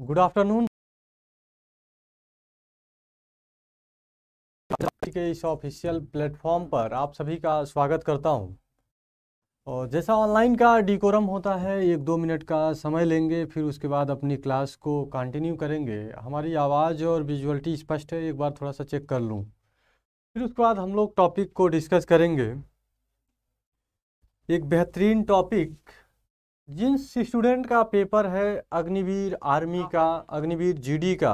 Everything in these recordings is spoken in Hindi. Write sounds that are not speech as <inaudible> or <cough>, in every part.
गुड आफ्टरनून के इस ऑफिशियल प्लेटफॉर्म पर आप सभी का स्वागत करता हूं और जैसा ऑनलाइन का डिकोरम होता है एक दो मिनट का समय लेंगे फिर उसके बाद अपनी क्लास को कंटिन्यू करेंगे हमारी आवाज़ और विजुअलिटी स्पष्ट है एक बार थोड़ा सा चेक कर लूँ फिर उसके बाद हम लोग टॉपिक को डिस्कस करेंगे एक बेहतरीन टॉपिक जिन स्टूडेंट का पेपर है अग्निवीर आर्मी हाँ। का अग्निवीर जीडी का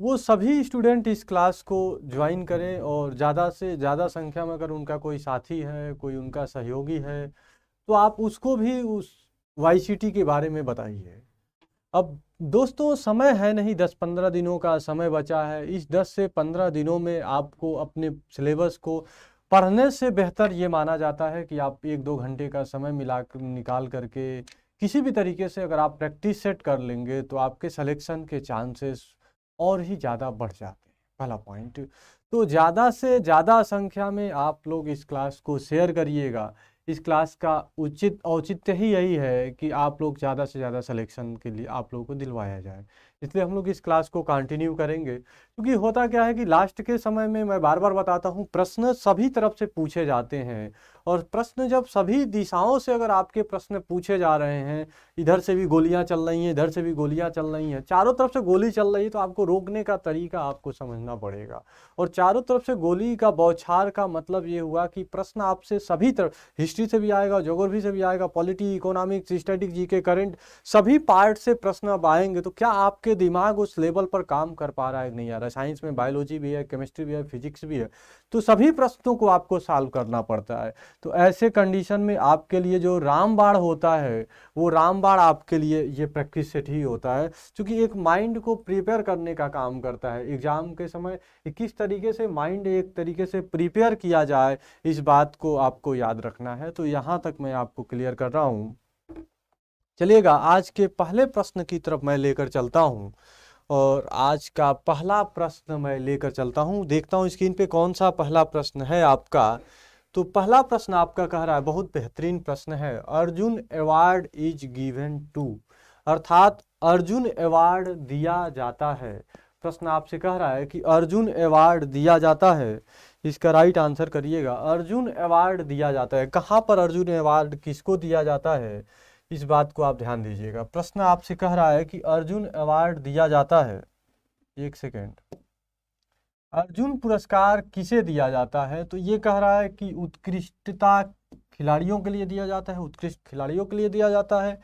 वो सभी स्टूडेंट इस क्लास को ज्वाइन करें और ज़्यादा से ज़्यादा संख्या में अगर उनका कोई साथी है कोई उनका सहयोगी है तो आप उसको भी उस वाई के बारे में बताइए अब दोस्तों समय है नहीं दस पंद्रह दिनों का समय बचा है इस दस से पंद्रह दिनों में आपको अपने सिलेबस को पढ़ने से बेहतर ये माना जाता है कि आप एक दो घंटे का समय मिला निकाल करके किसी भी तरीके से अगर आप प्रैक्टिस सेट कर लेंगे तो आपके सिलेक्शन के चांसेस और ही ज़्यादा बढ़ जाते हैं पहला पॉइंट तो ज़्यादा से ज़्यादा संख्या में आप लोग इस क्लास को शेयर करिएगा इस क्लास का उचित औचित्य ही यही है कि आप लोग ज़्यादा से ज़्यादा सलेक्शन के लिए आप लोगों को दिलवाया जाए इसलिए हम लोग इस क्लास को कंटिन्यू करेंगे क्योंकि होता क्या है कि लास्ट के समय में मैं बार बार बताता हूँ प्रश्न सभी तरफ से पूछे जाते हैं और प्रश्न जब सभी दिशाओं से अगर आपके प्रश्न पूछे जा रहे हैं इधर से भी गोलियां चल रही हैं इधर से भी गोलियां चल रही हैं चारों तरफ से गोली चल रही है तो आपको रोकने का तरीका आपको समझना पड़ेगा और चारों तरफ से गोली का बौछार का मतलब ये हुआ कि प्रश्न आपसे सभी तरफ हिस्ट्री से भी आएगा जोग्राफी से भी आएगा पॉलिटी इकोनॉमिक्स स्टैटिक जी के करंट सभी पार्ट से प्रश्न अब आएंगे तो क्या आपके दिमाग उस लेवल पर काम कर पा रहा है नहीं आ रहा साइंस में बायोलॉजी भी है केमिस्ट्री भी है फिजिक्स भी है तो सभी प्रश्नों को आपको सॉल्व करना पड़ता है तो ऐसे कंडीशन में आपके लिए जो रामबाड़ होता है वो रामबाड़ आपके लिए ये प्रैक्टिस सेट ही होता है क्योंकि एक माइंड को प्रिपेयर करने का काम करता है एग्ज़ाम के समय किस तरीके से माइंड एक तरीके से प्रिपेयर किया जाए इस बात को आपको याद रखना है तो यहाँ तक मैं आपको क्लियर कर रहा हूँ चलिएगा आज के पहले प्रश्न की तरफ मैं लेकर चलता हूँ और आज का पहला प्रश्न मैं लेकर चलता हूँ देखता हूँ स्क्रीन पे कौन सा पहला प्रश्न है आपका तो पहला प्रश्न आपका कह रहा है बहुत बेहतरीन प्रश्न है Arjuna award is given to अर्थात अर्जुन अवार्ड दिया जाता है प्रश्न आपसे कह रहा है कि अर्जुन अवार्ड दिया जाता है इसका राइट आंसर करिएगा अर्जुन अवार्ड दिया जाता है कहाँ पर अर्जुन अवार्ड किसको दिया जाता है इस बात को आप ध्यान दीजिएगा प्रश्न आपसे कह रहा है कि अर्जुन अवार्ड दिया जाता है एक सेकेंड अर्जुन पुरस्कार किसे दिया जाता है तो ये कह रहा है कि उत्कृष्टता खिलाड़ियों के लिए दिया जाता है उत्कृष्ट खिलाड़ियों के लिए दिया जाता है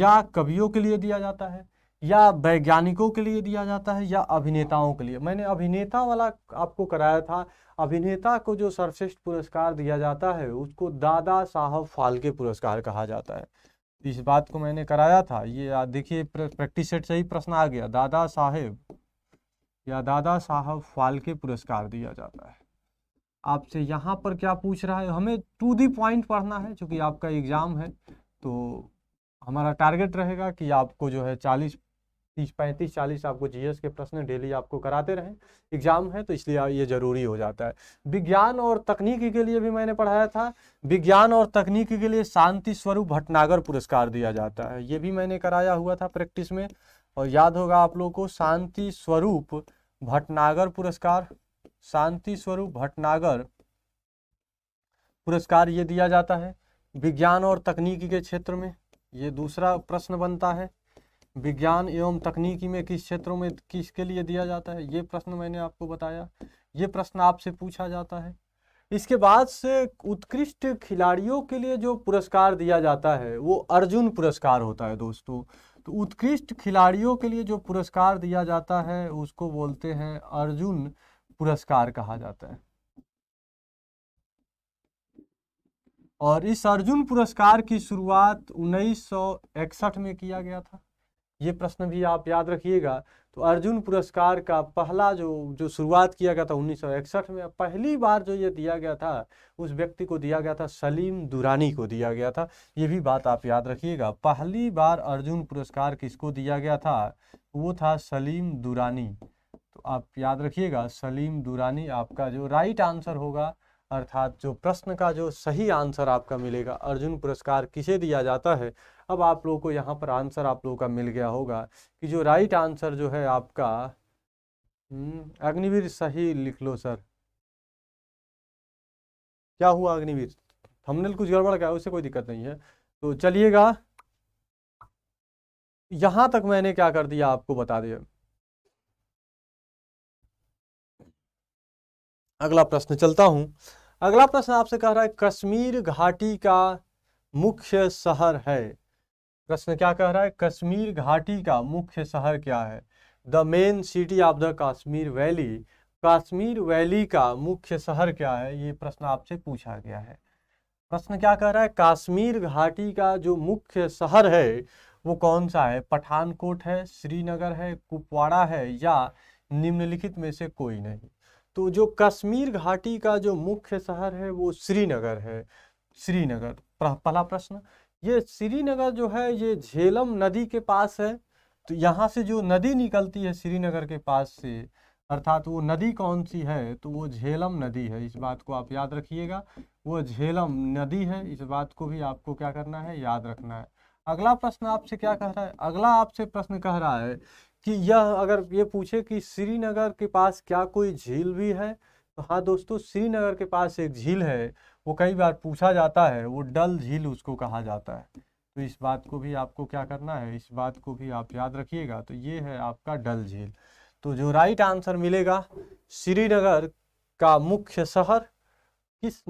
या कवियों के लिए दिया जाता है या वैज्ञानिकों के लिए दिया जाता है या अभिनेताओं के लिए मैंने अभिनेता वाला आपको कराया था अभिनेता को जो सर्वश्रेष्ठ पुरस्कार दिया जाता है उसको दादा साहब फाल्के पुरस्कार कहा जाता है इस बात को मैंने कराया था ये देखिए प्रैक्टिस सेट से ही प्रश्न आ गया दादा साहेब या दादा साहब फाल्के पुरस्कार दिया जाता है आपसे यहाँ पर क्या पूछ रहा है हमें टू दी पॉइंट पढ़ना है चूँकि आपका एग्ज़ाम है तो हमारा टारगेट रहेगा कि आपको जो है चालीस तीस पैंतीस चालीस आपको जीएस के प्रश्न डेली आपको कराते रहें एग्जाम है तो इसलिए ये जरूरी हो जाता है विज्ञान और तकनीकी के लिए भी मैंने पढ़ाया था विज्ञान और तकनीकी के लिए शांति स्वरूप भटनागर पुरस्कार दिया जाता है ये भी मैंने कराया हुआ था प्रैक्टिस में और याद होगा आप लोगों को शांति स्वरूप भटनागर पुरस्कार शांति स्वरूप भटनागर पुरस्कार ये दिया जाता है विज्ञान और तकनीकी के क्षेत्र में ये दूसरा प्रश्न बनता है विज्ञान एवं तकनीकी में किस क्षेत्रों में किसके लिए दिया जाता है ये प्रश्न मैंने आपको बताया ये प्रश्न आपसे पूछा जाता है इसके बाद से उत्कृष्ट खिलाड़ियों के लिए जो पुरस्कार दिया जाता है वो अर्जुन पुरस्कार होता है दोस्तों तो उत्कृष्ट खिलाड़ियों के लिए जो पुरस्कार दिया जाता है उसको बोलते हैं अर्जुन पुरस्कार कहा जाता है और इस अर्जुन पुरस्कार की शुरुआत 1961 में किया गया था ये प्रश्न भी आप याद रखिएगा तो अर्जुन पुरस्कार का पहला जो जो शुरुआत किया गया था उन्नीस में पहली बार जो ये दिया गया था उस व्यक्ति को दिया गया था सलीम दुरानी को दिया गया था ये भी बात आप याद रखिएगा पहली बार अर्जुन पुरस्कार किसको दिया गया था वो था सलीम दुरानी तो आप याद रखिएगा सलीम दुरानी आपका जो राइट आंसर होगा अर्थात जो प्रश्न का जो सही आंसर आपका मिलेगा अर्जुन पुरस्कार किसे दिया जाता है अब आप लोगों को यहाँ पर आंसर आप लोगों का मिल गया होगा कि जो राइट आंसर जो है आपका हम्म, अग्निवीर सही लिख लो सर क्या हुआ अग्निवीर थंबनेल कुछ गड़बड़ गया उससे कोई दिक्कत नहीं है तो चलिएगा यहां तक मैंने क्या कर दिया आपको बता दिया अगला प्रश्न चलता हूं अगला प्रश्न आपसे कह रहा है कश्मीर घाटी का मुख्य शहर है प्रश्न क्या कह रहा है कश्मीर घाटी का मुख्य शहर क्या है the main city of the Kashmir valley Kashmir valley का मुख्य शहर क्या है ये प्रश्न आपसे पूछा गया है प्रश्न क्या कह रहा है कश्मीर घाटी का जो मुख्य शहर है वो कौन सा है पठानकोट है श्रीनगर है कुपवाड़ा है या निम्नलिखित में से कोई नहीं तो जो कश्मीर घाटी का जो मुख्य शहर है वो श्रीनगर है श्रीनगर पहला प्रश्न ये श्रीनगर जो है ये झेलम नदी के पास है तो यहाँ से जो नदी निकलती है श्रीनगर के पास से अर्थात वो नदी कौन सी है तो वो झेलम नदी है इस बात को आप याद रखिएगा वो झेलम नदी है इस बात को भी आपको क्या करना है याद रखना है अगला प्रश्न आपसे क्या कह रहा है अगला आपसे प्रश्न कह रहा है कि यह अगर ये पूछे कि श्रीनगर के पास क्या कोई झील भी है तो हाँ दोस्तों श्रीनगर के पास एक झील है वो कई बार पूछा जाता है वो डल झील उसको कहा जाता है तो इस बात को भी आपको क्या करना है इस बात को भी आप याद रखिएगा तो ये है आपका डल झील तो जो राइट आंसर मिलेगा श्रीनगर का मुख्य शहर किस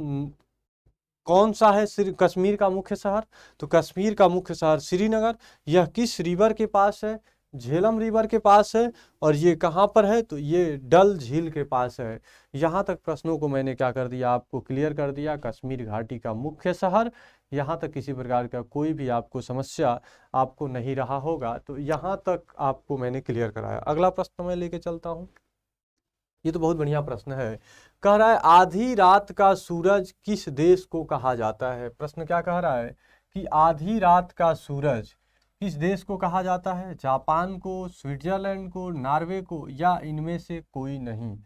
कौन सा है श्री कश्मीर का मुख्य शहर तो कश्मीर का मुख्य शहर श्रीनगर यह किस रिवर के पास है झेलम रिवर के पास है और ये कहाँ पर है तो ये डल झील के पास है यहाँ तक प्रश्नों को मैंने क्या कर दिया आपको क्लियर कर दिया कश्मीर घाटी का मुख्य शहर यहाँ तक किसी प्रकार का कोई भी आपको समस्या आपको नहीं रहा होगा तो यहाँ तक आपको मैंने क्लियर कराया अगला प्रश्न मैं लेके चलता हूँ ये तो बहुत बढ़िया प्रश्न है कह रहा है आधी रात का सूरज किस देश को कहा जाता है प्रश्न क्या कह रहा है कि आधी रात का सूरज किस देश को कहा जाता है जापान को स्विट्जरलैंड को नॉर्वे को या इनमें से कोई नहीं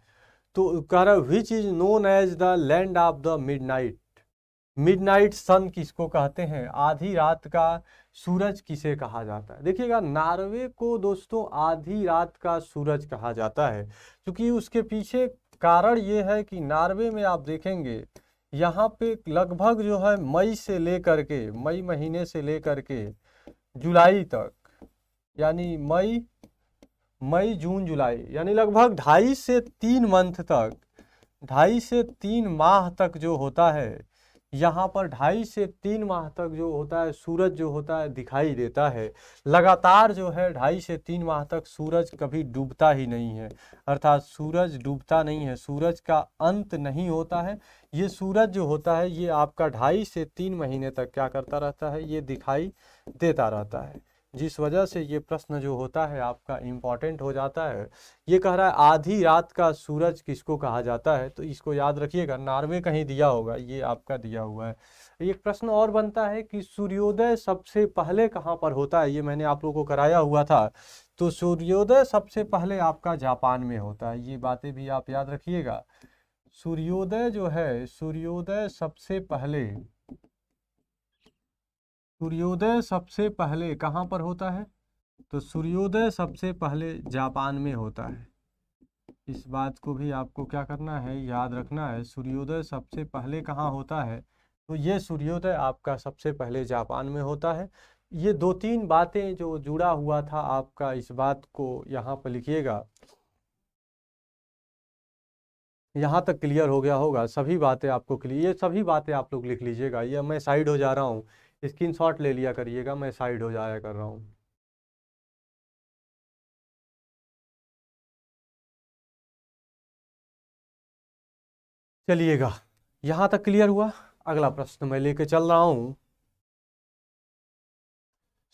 तो कह रहा which is known as the land of the midnight midnight sun किसको कहते हैं आधी रात का सूरज किसे कहा जाता है देखिएगा नॉर्वे को दोस्तों आधी रात का सूरज कहा जाता है क्योंकि उसके पीछे कारण ये है कि नॉर्वे में आप देखेंगे यहाँ पे लगभग जो है मई से लेकर के मई महीने से लेकर के जुलाई तक यानी मई मई जून जुलाई यानी लगभग ढाई से तीन मंथ तक ढाई से तीन माह तक जो होता है यहाँ पर ढाई से तीन माह तक जो होता है सूरज जो होता है दिखाई देता है लगातार जो है ढाई से तीन माह तक सूरज कभी डूबता ही नहीं है अर्थात सूरज डूबता नहीं है सूरज का अंत नहीं होता है ये सूरज जो होता है ये आपका ढाई से तीन महीने तक क्या करता रहता है ये दिखाई देता रहता है जिस वजह से ये प्रश्न जो होता है आपका इम्पॉर्टेंट हो जाता है ये कह रहा है आधी रात का सूरज किसको कहा जाता है तो इसको याद रखिएगा नार्वे कहीं दिया होगा ये आपका दिया हुआ है एक प्रश्न और बनता है कि सूर्योदय सबसे पहले कहाँ पर होता है ये मैंने आप लोगों को कराया हुआ था तो सूर्योदय सबसे पहले आपका जापान में होता है ये बातें भी आप याद रखिएगा सूर्योदय जो है सूर्योदय सबसे पहले सूर्योदय सबसे पहले कहाँ पर होता है तो सूर्योदय सबसे पहले जापान में होता है इस बात को भी आपको क्या करना है याद रखना है सूर्योदय सबसे पहले कहाँ होता है तो ये सूर्योदय आपका सबसे पहले जापान में होता है ये दो तीन बातें जो जुड़ा हुआ था आपका इस बात को यहाँ पर लिखिएगा यहाँ तक क्लियर हो गया होगा सभी बातें आपको क्लियर ये सभी बातें आप लोग लिख लीजिएगा ये मैं साइड हो जा रहा हूँ स्क्रीन शॉट ले लिया करिएगा मैं साइड हो जाया कर रहा हूँ चलिएगा यहाँ तक क्लियर हुआ अगला प्रश्न मैं लेके चल रहा हूँ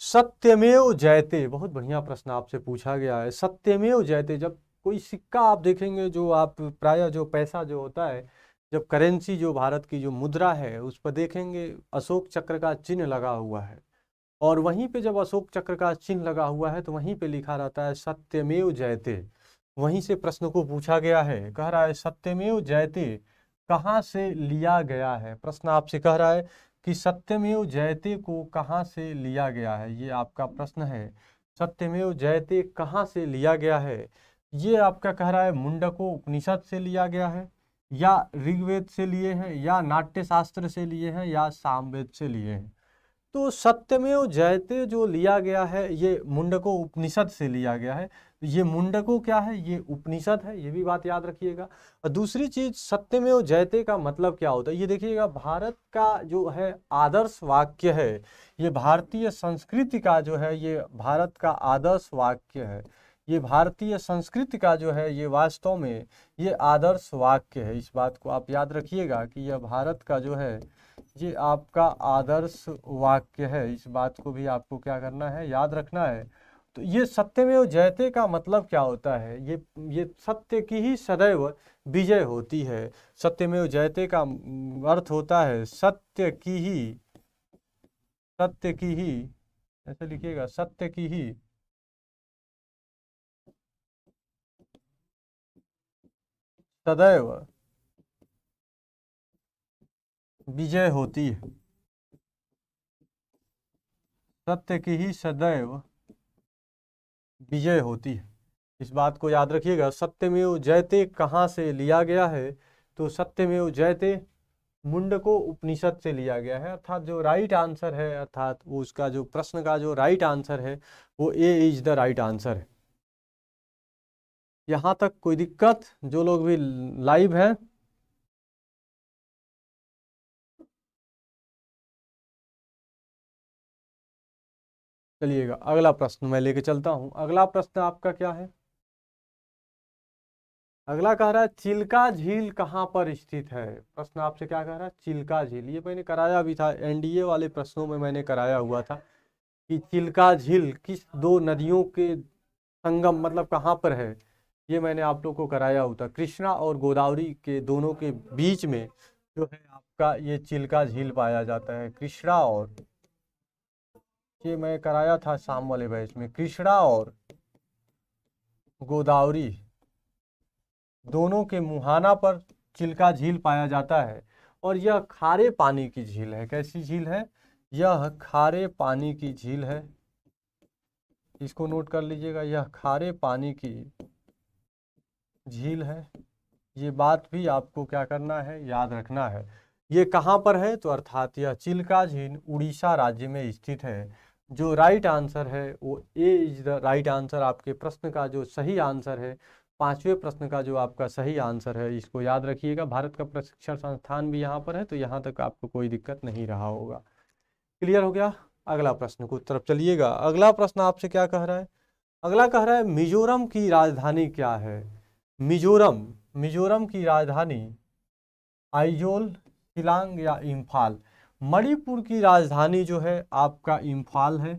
सत्यमेव जयते बहुत बढ़िया प्रश्न आपसे पूछा गया है सत्यमेव जयते जब कोई सिक्का आप देखेंगे जो आप प्रायः जो पैसा जो होता है जब करेंसी जो भारत की जो मुद्रा है उस पर देखेंगे अशोक चक्र का चिन्ह लगा हुआ है और वहीं पे जब अशोक चक्र का चिन्ह लगा हुआ है तो वहीं पे लिखा रहता है सत्यमेव जयते वहीं से प्रश्न को पूछा गया है कह रहा है सत्यमेव जयते कहाँ से लिया गया है प्रश्न आपसे कह रहा है कि सत्यमेव जयते को कहाँ से लिया गया है ये आपका प्रश्न है सत्यमेव जयते कहाँ से लिया गया है ये आपका कह रहा है मुंडको उपनिषद से लिया गया है या ऋग्वेद से लिए हैं या नाट्यशास्त्र से लिए हैं या सामवेद से लिए हैं तो सत्यमेव जयते जो लिया गया है ये मुंडको उपनिषद से लिया गया है ये मुंडको क्या है ये उपनिषद है ये भी बात याद रखिएगा और दूसरी चीज सत्यमेव जयते का मतलब क्या होता है ये देखिएगा भारत का जो है आदर्श वाक्य है ये भारतीय संस्कृति का जो है ये भारत का आदर्श वाक्य है ये भारतीय संस्कृति का जो है ये वास्तव में ये आदर्श वाक्य है इस बात को आप याद रखिएगा कि यह भारत का जो है ये आपका आदर्श वाक्य है इस बात को भी आपको क्या करना है याद रखना है तो ये सत्यमेव जयते का मतलब क्या होता है ये ये सत्य की ही सदैव विजय होती है सत्यमेव जयते का अर्थ होता है सत्य की ही सत्य की ही ऐसे लिखिएगा सत्य की ही सदैव विजय होती है सत्य की ही सदैव विजय होती है इस बात को याद रखिएगा सत्यमेव जयते कहाँ से लिया गया है तो सत्यमेव जयते मुंड को उपनिषद से लिया गया है अर्थात जो राइट आंसर है अर्थात उसका जो प्रश्न का जो राइट आंसर है वो A is the right answer है यहाँ तक कोई दिक्कत जो लोग भी लाइव हैं चलिएगा अगला प्रश्न मैं लेके चलता हूँ अगला प्रश्न आपका क्या है अगला कह रहा है चिल्का झील कहाँ पर स्थित है प्रश्न आपसे क्या कह रहा है चिल्का झील ये मैंने कराया भी था एनडीए वाले प्रश्नों में मैंने कराया हुआ था कि चिल्का झील किस दो नदियों के संगम मतलब कहाँ पर है ये मैंने आप लोग को कराया हुआ था कृष्णा और गोदावरी के दोनों के बीच में जो है आपका ये चिल्का झील पाया जाता है कृष्णा और ये मैं कराया था शाम वाले बैच में कृष्णा और गोदावरी दोनों के मुहाना पर चिल्का झील पाया जाता है और यह खारे पानी की झील है कैसी झील है यह खारे पानी की झील है इसको नोट कर लीजिएगा यह खारे पानी की झील है ये बात भी आपको क्या करना है याद रखना है ये कहाँ पर है तो अर्थात यह चिल्का झील उड़ीसा राज्य में स्थित है जो राइट आंसर है वो A is the right answer आपके प्रश्न का जो सही आंसर है पांचवें प्रश्न का जो आपका सही आंसर है इसको याद रखिएगा भारत का प्रशिक्षण संस्थान भी यहाँ पर है तो यहाँ तक आपको कोई दिक्कत नहीं रहा होगा क्लियर हो गया अगला प्रश्न को तरफ चलिएगा अगला प्रश्न आपसे क्या कह रहा है अगला कह रहा है मिजोरम की राजधानी क्या है मिजोरम मिजोरम की राजधानी आइजोल शिलांग या इम्फाल मणिपुर की राजधानी जो है आपका इम्फाल है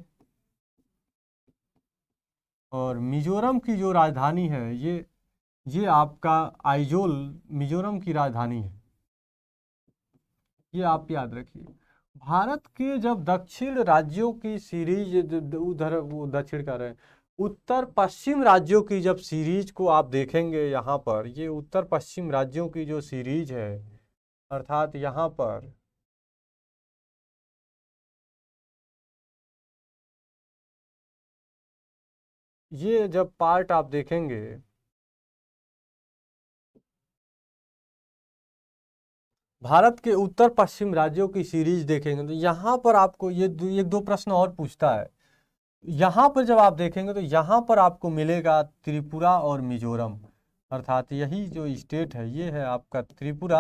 और मिजोरम की जो राजधानी है ये ये आपका आइजोल मिजोरम की राजधानी है ये आप याद रखिए भारत के जब दक्षिण राज्यों की सीरीज उधर वो दक्षिण का रहे उत्तर पश्चिम राज्यों की जब सीरीज को आप देखेंगे यहाँ पर ये उत्तर पश्चिम राज्यों की जो सीरीज है अर्थात यहाँ पर ये जब पार्ट आप देखेंगे भारत के उत्तर पश्चिम राज्यों की सीरीज देखेंगे तो यहाँ पर आपको ये एक दो प्रश्न और पूछता है यहाँ पर जब आप देखेंगे तो यहाँ पर आपको मिलेगा त्रिपुरा और मिजोरम अर्थात यही जो स्टेट है ये है आपका त्रिपुरा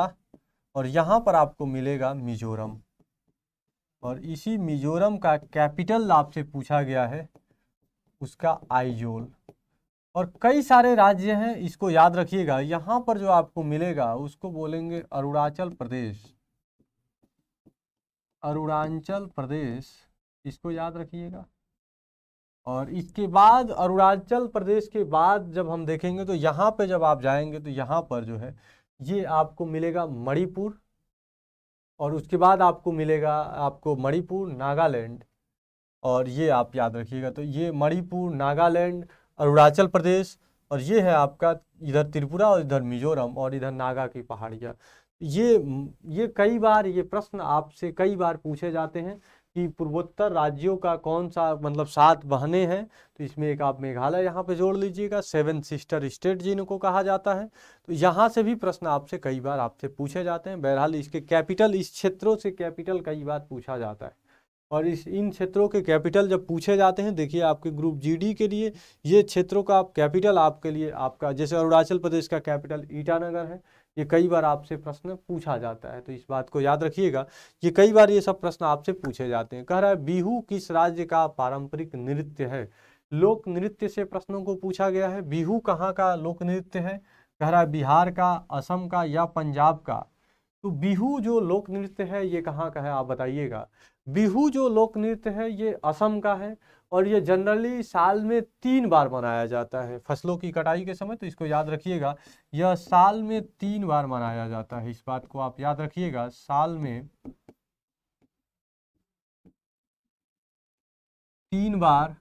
और यहाँ पर आपको मिलेगा मिजोरम और इसी मिजोरम का कैपिटल आपसे पूछा गया है उसका आइजोल और कई सारे राज्य हैं इसको याद रखिएगा यहाँ पर जो आपको मिलेगा उसको बोलेंगे अरुणाचल प्रदेश अरुणाचल प्रदेश इसको याद रखिएगा और इसके बाद अरुणाचल प्रदेश के बाद जब हम देखेंगे तो यहाँ पे जब आप जाएंगे तो यहाँ पर जो है ये आपको मिलेगा मणिपुर और उसके बाद आपको मिलेगा आपको मणिपुर नागालैंड और ये आप याद रखिएगा तो ये मणिपुर नागालैंड अरुणाचल प्रदेश और ये है आपका इधर त्रिपुरा और इधर मिजोरम और इधर नागा की पहाड़ियाँ ये ये कई बार ये प्रश्न आपसे कई बार पूछे जाते हैं कि पूर्वोत्तर राज्यों का कौन सा मतलब सात बहने हैं तो इसमें एक आप मेघालय यहाँ पे जोड़ लीजिएगा सेवन सिस्टर स्टेट जिनको कहा जाता है तो यहाँ से भी प्रश्न आपसे कई बार आपसे पूछे जाते हैं बहरहाल इसके कैपिटल इस क्षेत्रों से कैपिटल कई बार पूछा जाता है और इस इन क्षेत्रों के कैपिटल जब पूछे जाते हैं देखिए आपके ग्रुप जी के लिए ये क्षेत्रों का आप कैपिटल आपके लिए आपका जैसे अरुणाचल प्रदेश का कैपिटल ईटानगर है ये कई बार आपसे प्रश्न पूछा जाता है तो इस बात को याद रखिएगा ये कई बार ये सब प्रश्न आपसे पूछे जाते हैं कह रहा है बिहू किस राज्य का पारंपरिक नृत्य है लोक नृत्य से प्रश्नों को पूछा गया है बिहू कहाँ का लोक नृत्य है कह रहा है बिहार का असम का या पंजाब का तो बिहू जो लोक नृत्य है ये कहाँ का है आप बताइएगा बिहू जो लोक नृत्य है ये असम का है और ये जनरली साल में तीन बार मनाया जाता है फसलों की कटाई के समय तो इसको याद रखिएगा यह साल में तीन बार मनाया जाता है इस बात को आप याद रखिएगा साल में तीन बार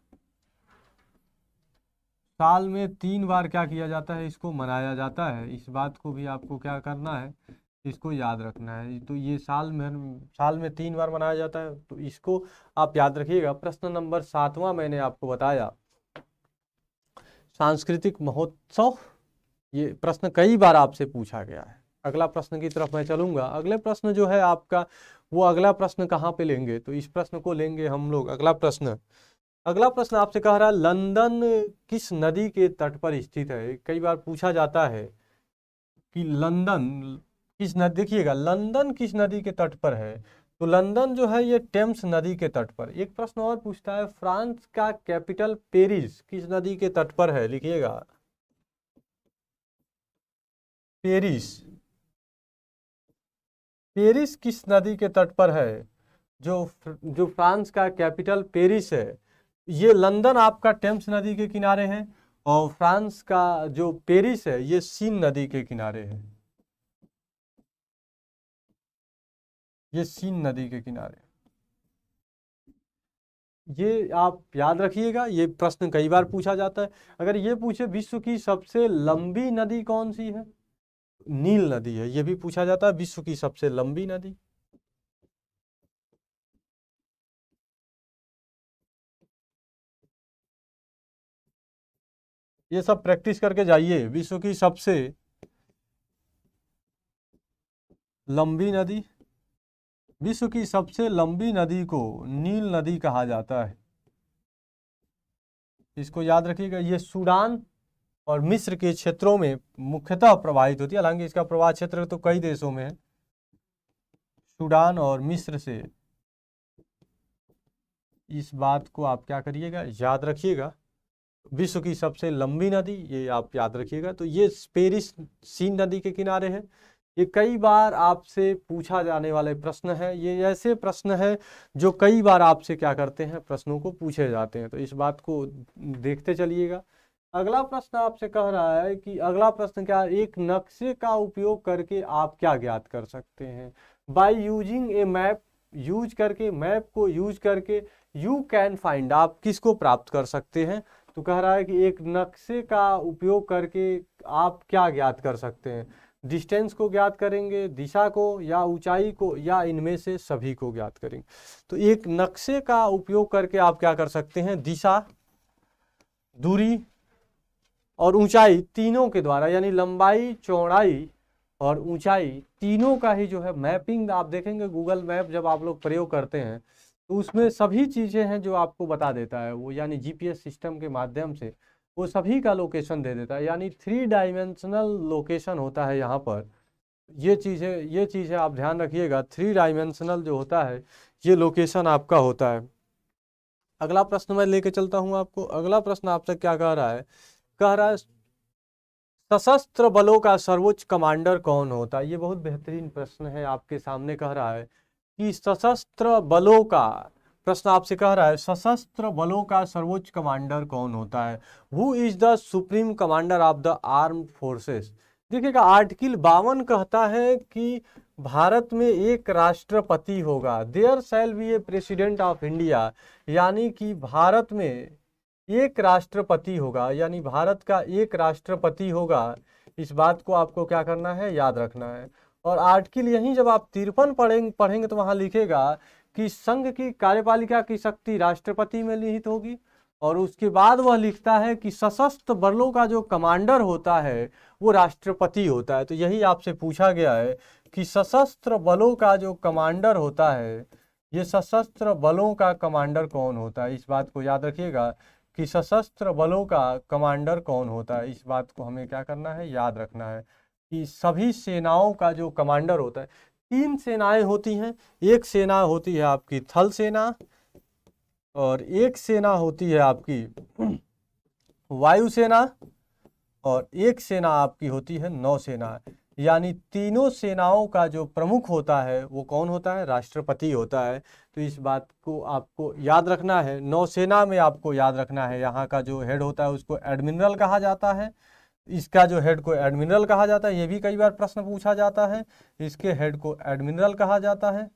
साल में तीन बार क्या किया जाता है इसको मनाया जाता है इस बात को भी आपको क्या करना है इसको याद रखना है तो ये साल में साल में तीन बार मनाया जाता है तो इसको आप याद रखिएगा प्रश्न नंबर सातवां मैंने आपको बताया सांस्कृतिक महोत्सव ये प्रश्न कई बार आपसे पूछा गया है अगला प्रश्न की तरफ मैं चलूंगा अगले प्रश्न जो है आपका वो अगला प्रश्न कहाँ पे लेंगे तो इस प्रश्न को लेंगे हम लोग अगला प्रश्न अगला प्रश्न आपसे कह रहा है लंदन किस नदी के तट पर स्थित है कई बार पूछा जाता है कि लंदन किस नदी देखिएगा लंदन किस नदी के तट पर है तो लंदन जो है ये टेम्स नदी के तट पर एक प्रश्न और पूछता है फ्रांस का कैपिटल पेरिस किस नदी के तट पर है लिखिएगा पेरिस पेरिस किस नदी के तट पर है जो जो फ्रांस का कैपिटल पेरिस है ये लंदन आपका टेम्स नदी के किनारे है और फ्रांस का जो पेरिस है ये सीन नदी के किनारे है ये सीन नदी के किनारे ये आप याद रखिएगा ये प्रश्न कई बार पूछा जाता है अगर ये पूछे विश्व की सबसे लंबी नदी कौन सी है नील नदी है ये भी पूछा जाता है विश्व की सबसे लंबी नदी ये सब प्रैक्टिस करके जाइए विश्व की सबसे लंबी नदी विश्व की सबसे लंबी नदी को नील नदी कहा जाता है इसको याद रखिएगा ये सूडान और मिस्र के क्षेत्रों में मुख्यतः प्रवाहित होती है हालांकि इसका प्रवाह क्षेत्र तो कई देशों में है सूडान और मिस्र से इस बात को आप क्या करिएगा याद रखिएगा विश्व की सबसे लंबी नदी ये आप याद रखिएगा तो ये पेरिस सीन नदी के किनारे है ये कई बार आपसे पूछा जाने वाले प्रश्न है ये ऐसे प्रश्न है जो कई बार आपसे क्या करते हैं प्रश्नों को पूछे जाते हैं तो इस बात को देखते चलिएगा अगला प्रश्न आपसे कह रहा है कि अगला प्रश्न क्या एक नक्शे का उपयोग करके आप क्या ज्ञात कर सकते हैं by using a map use करके मैप को यूज करके यू कैन फाइंड आप किसको प्राप्त कर सकते हैं तो कह रहा है कि एक नक्शे का उपयोग करके आप क्या ज्ञात कर सकते हैं डिस्टेंस को ज्ञात करेंगे दिशा को या ऊंचाई को या इनमें से सभी को ज्ञात करेंगे तो एक नक्शे का उपयोग करके आप क्या कर सकते हैं दिशा दूरी और ऊंचाई तीनों के द्वारा यानी लंबाई चौड़ाई और ऊंचाई तीनों का ही जो है मैपिंग आप देखेंगे गूगल मैप जब आप लोग प्रयोग करते हैं तो उसमें सभी चीज़ें हैं जो आपको बता देता है वो यानी जीपीएस सिस्टम के माध्यम से वो सभी का लोकेशन दे देता है यानी थ्री डायमेंशनल लोकेशन होता है यहाँ पर ये चीज़ें ये चीज़ें आप ध्यान रखिएगा थ्री डायमेंशनल जो होता है ये लोकेशन आपका होता है अगला प्रश्न मैं लेके चलता हूँ आपको अगला प्रश्न आपसे क्या कह रहा है कह रहा है सशस्त्र बलों का सर्वोच्च कमांडर कौन होता है ये बहुत बेहतरीन प्रश्न है आपके सामने कह रहा है कि सशस्त्र बलों का प्रश्न आपसे कह रहा है सशस्त्र बलों का सर्वोच्च कमांडर कौन होता है who is the supreme commander of the arm forces देखिएगा आर्टिकल बावन कहता है कि भारत में एक राष्ट्रपति होगा there shall be a president of India यानी कि भारत में एक राष्ट्रपति होगा यानी भारत का एक राष्ट्रपति होगा इस बात को आपको क्या करना है याद रखना है और आर्टिकल यहीं जब आप तिरपन पढ़ेंगे पढ़ेंगे तो वहाँ लिखेगा कि संघ की कार्यपालिका की शक्ति राष्ट्रपति में निहित होगी और उसके बाद वह लिखता है कि सशस्त्र बलों का जो कमांडर होता है वो राष्ट्रपति होता है तो यही आपसे पूछा गया है कि सशस्त्र बलों का जो कमांडर होता है ये सशस्त्र बलों का कमांडर कौन होता है इस बात को याद रखिएगा कि सशस्त्र बलों का कमांडर कौन होता है इस बात को हमें क्या करना है याद रखना है कि सभी सेनाओं का जो कमांडर होता है तीन सेनाएं होती हैं एक सेना होती है आपकी थल सेना और एक सेना होती है आपकी वायुसेना और एक सेना आपकी होती है नौसेना यानी तीनों सेनाओं का जो प्रमुख होता है वो कौन होता है राष्ट्रपति होता है तो इस बात को आपको याद रखना है नौसेना में आपको याद रखना है यहाँ का जो हेड होता है उसको एडमिनरल कहा जाता है इसका जो हेड को एडमिरल कहा जाता है ये भी कई बार प्रश्न पूछा जाता है इसके हेड को एडमिनरल कहा जाता है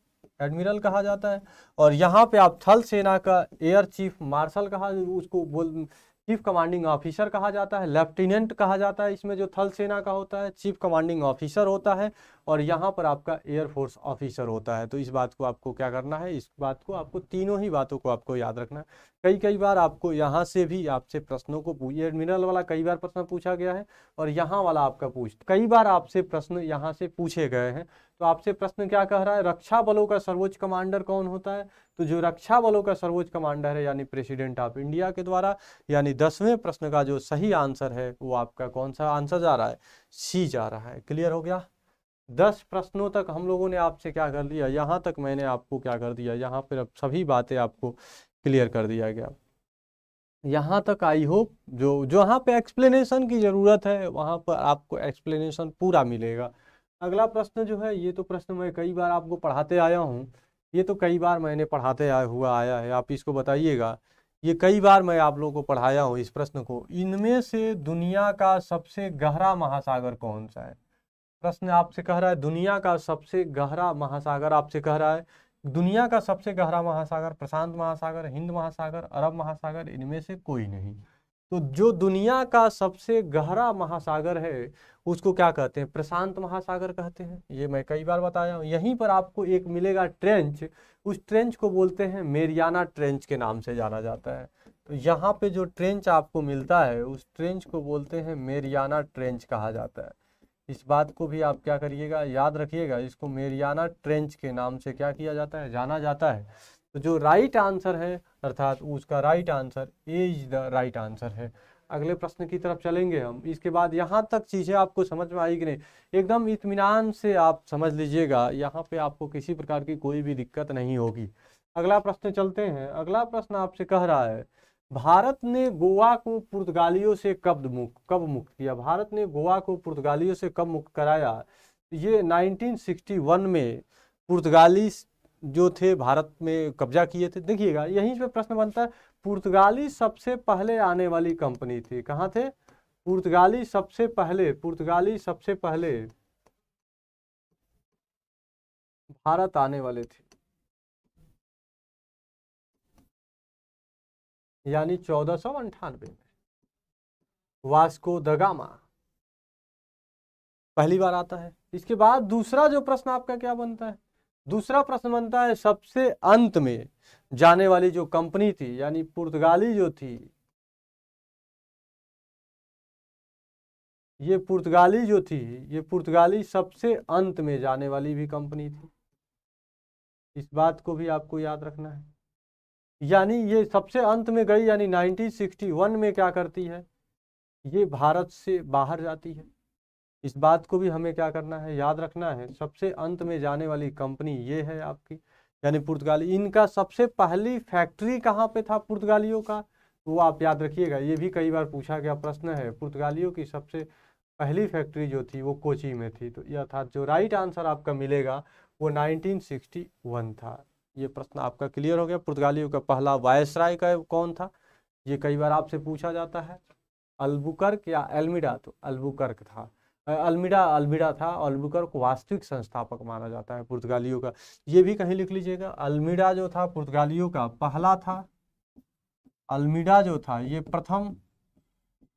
एडमिरल कहा जाता है और यहाँ पे आप थल सेना का एयर चीफ मार्शल कहा उसको बोल चीफ कमांडिंग ऑफिसर कहा जाता है लेफ्टिनेंट कहा जाता है इसमें जो थल सेना का होता है चीफ कमांडिंग ऑफिसर होता है और यहाँ पर आपका एयरफोर्स ऑफिसर होता है तो इस बात को आपको क्या करना है इस बात को आपको तीनों ही बातों को आपको याद रखना है कई कई बार आपको यहाँ से भी आपसे प्रश्नों को पूछ एडमिरल वाला कई बार प्रश्न पूछा गया है और यहाँ वाला आपका पूछ कई बार आपसे प्रश्न यहाँ से पूछे गए हैं तो आपसे प्रश्न क्या कह रहा है रक्षा बलों का सर्वोच्च कमांडर कौन होता है तो जो रक्षा बलों का सर्वोच्च कमांडर है यानी प्रेसिडेंट ऑफ इंडिया के द्वारा यानी दसवें प्रश्न का जो सही आंसर है वो आपका कौन सा आंसर जा रहा है सी जा रहा है क्लियर हो गया दस प्रश्नों तक हम लोगों ने आपसे क्या कर लिया यहाँ तक मैंने आपको क्या कर दिया यहाँ पर अब सभी बातें आपको क्लियर कर दिया गया यहाँ तक आई होप जो जहाँ पे एक्सप्लेनेशन की ज़रूरत है वहाँ पर आपको एक्सप्लेनेशन पूरा मिलेगा अगला प्रश्न जो है ये तो प्रश्न मैं कई बार आपको पढ़ाते आया हूँ ये तो कई बार मैंने पढ़ाते आया हुआ आया है आप इसको बताइएगा ये कई बार मैं आप लोगों को पढ़ाया हूँ इस प्रश्न को इनमें से दुनिया का सबसे गहरा महासागर कौन सा है प्रश्न आपसे कह रहा है दुनिया का सबसे गहरा महासागर आपसे कह रहा है दुनिया का सबसे गहरा महासागर प्रशांत महासागर हिंद महासागर अरब महासागर इनमें से कोई नहीं तो जो दुनिया का सबसे गहरा महासागर है उसको क्या कहते हैं प्रशांत महासागर कहते हैं ये मैं कई बार बताया हूँ यहीं पर आपको एक मिलेगा ट्रेंच उस ट्रेंच को बोलते हैं मेरियाना ट्रेंच के नाम से जाना जाता है तो यहाँ पे जो ट्रेंच आपको मिलता है उस ट्रेंच को बोलते हैं मेरियाना ट्रेंच कहा जाता है इस बात को भी आप क्या करिएगा याद रखिएगा इसको मेरियाना ट्रेंच के नाम से क्या किया जाता है जाना जाता है तो जो राइट आंसर है अर्थात उसका right answer A is the right answer है अगले प्रश्न की तरफ चलेंगे हम इसके बाद यहाँ तक चीज़ें आपको समझ में आई कि नहीं एकदम इतमान से आप समझ लीजिएगा यहाँ पे आपको किसी प्रकार की कोई भी दिक्कत नहीं होगी अगला प्रश्न चलते हैं अगला प्रश्न आपसे कह रहा है भारत ने गोवा को पुर्तगालियों से कब मुक्त कब मुक्त किया भारत ने गोवा को पुर्तगालियों से कब मुक्त कराया ये 1961 में पुर्तगाली जो थे भारत में कब्जा किए थे देखिएगा यहीं पे प्रश्न बनता है पुर्तगाली सबसे पहले आने वाली कंपनी थी कहाँ थे पुर्तगाली सबसे पहले पुर्तगाली सबसे पहले भारत आने वाले थे यानी चौदह सौ अंठानवे में वास्को दगामा पहली बार आता है इसके बाद दूसरा जो प्रश्न आपका क्या बनता है दूसरा प्रश्न बनता है सबसे अंत में जाने वाली जो कंपनी थी यानी पुर्तगाली जो थी ये पुर्तगाली जो थी ये पुर्तगाली सबसे अंत में जाने वाली भी कंपनी थी इस बात को भी आपको याद रखना है यानी ये सबसे अंत में गई यानी 1961 में क्या करती है ये भारत से बाहर जाती है इस बात को भी हमें क्या करना है याद रखना है सबसे अंत में जाने वाली कंपनी ये है आपकी यानी पुर्तगाली इनका सबसे पहली फैक्ट्री कहाँ पे था पुर्तगालियों का वो आप याद रखिएगा ये भी कई बार पूछा गया प्रश्न है पुर्तगालियों की सबसे पहली फैक्ट्री जो थी वो कोची में थी तो यह था जो राइट आंसर आपका मिलेगा वो नाइनटीन था ये प्रश्न आपका क्लियर हो गया पुर्तगालियों का पहला वायसराय का कौन था ये कई बार आपसे पूछा जाता है अल्बुकर्क या अल्मिडा तो अल्बुकर्क था अल्मिडा अल्मिडा था अल्बुकर्क वास्तविक संस्थापक माना जाता है पुर्तगालियों का ये भी कहीं लिख लीजिएगा अल्मिडा जो था पुर्तगालियों का पहला था अल्मिडा जो था ये प्रथम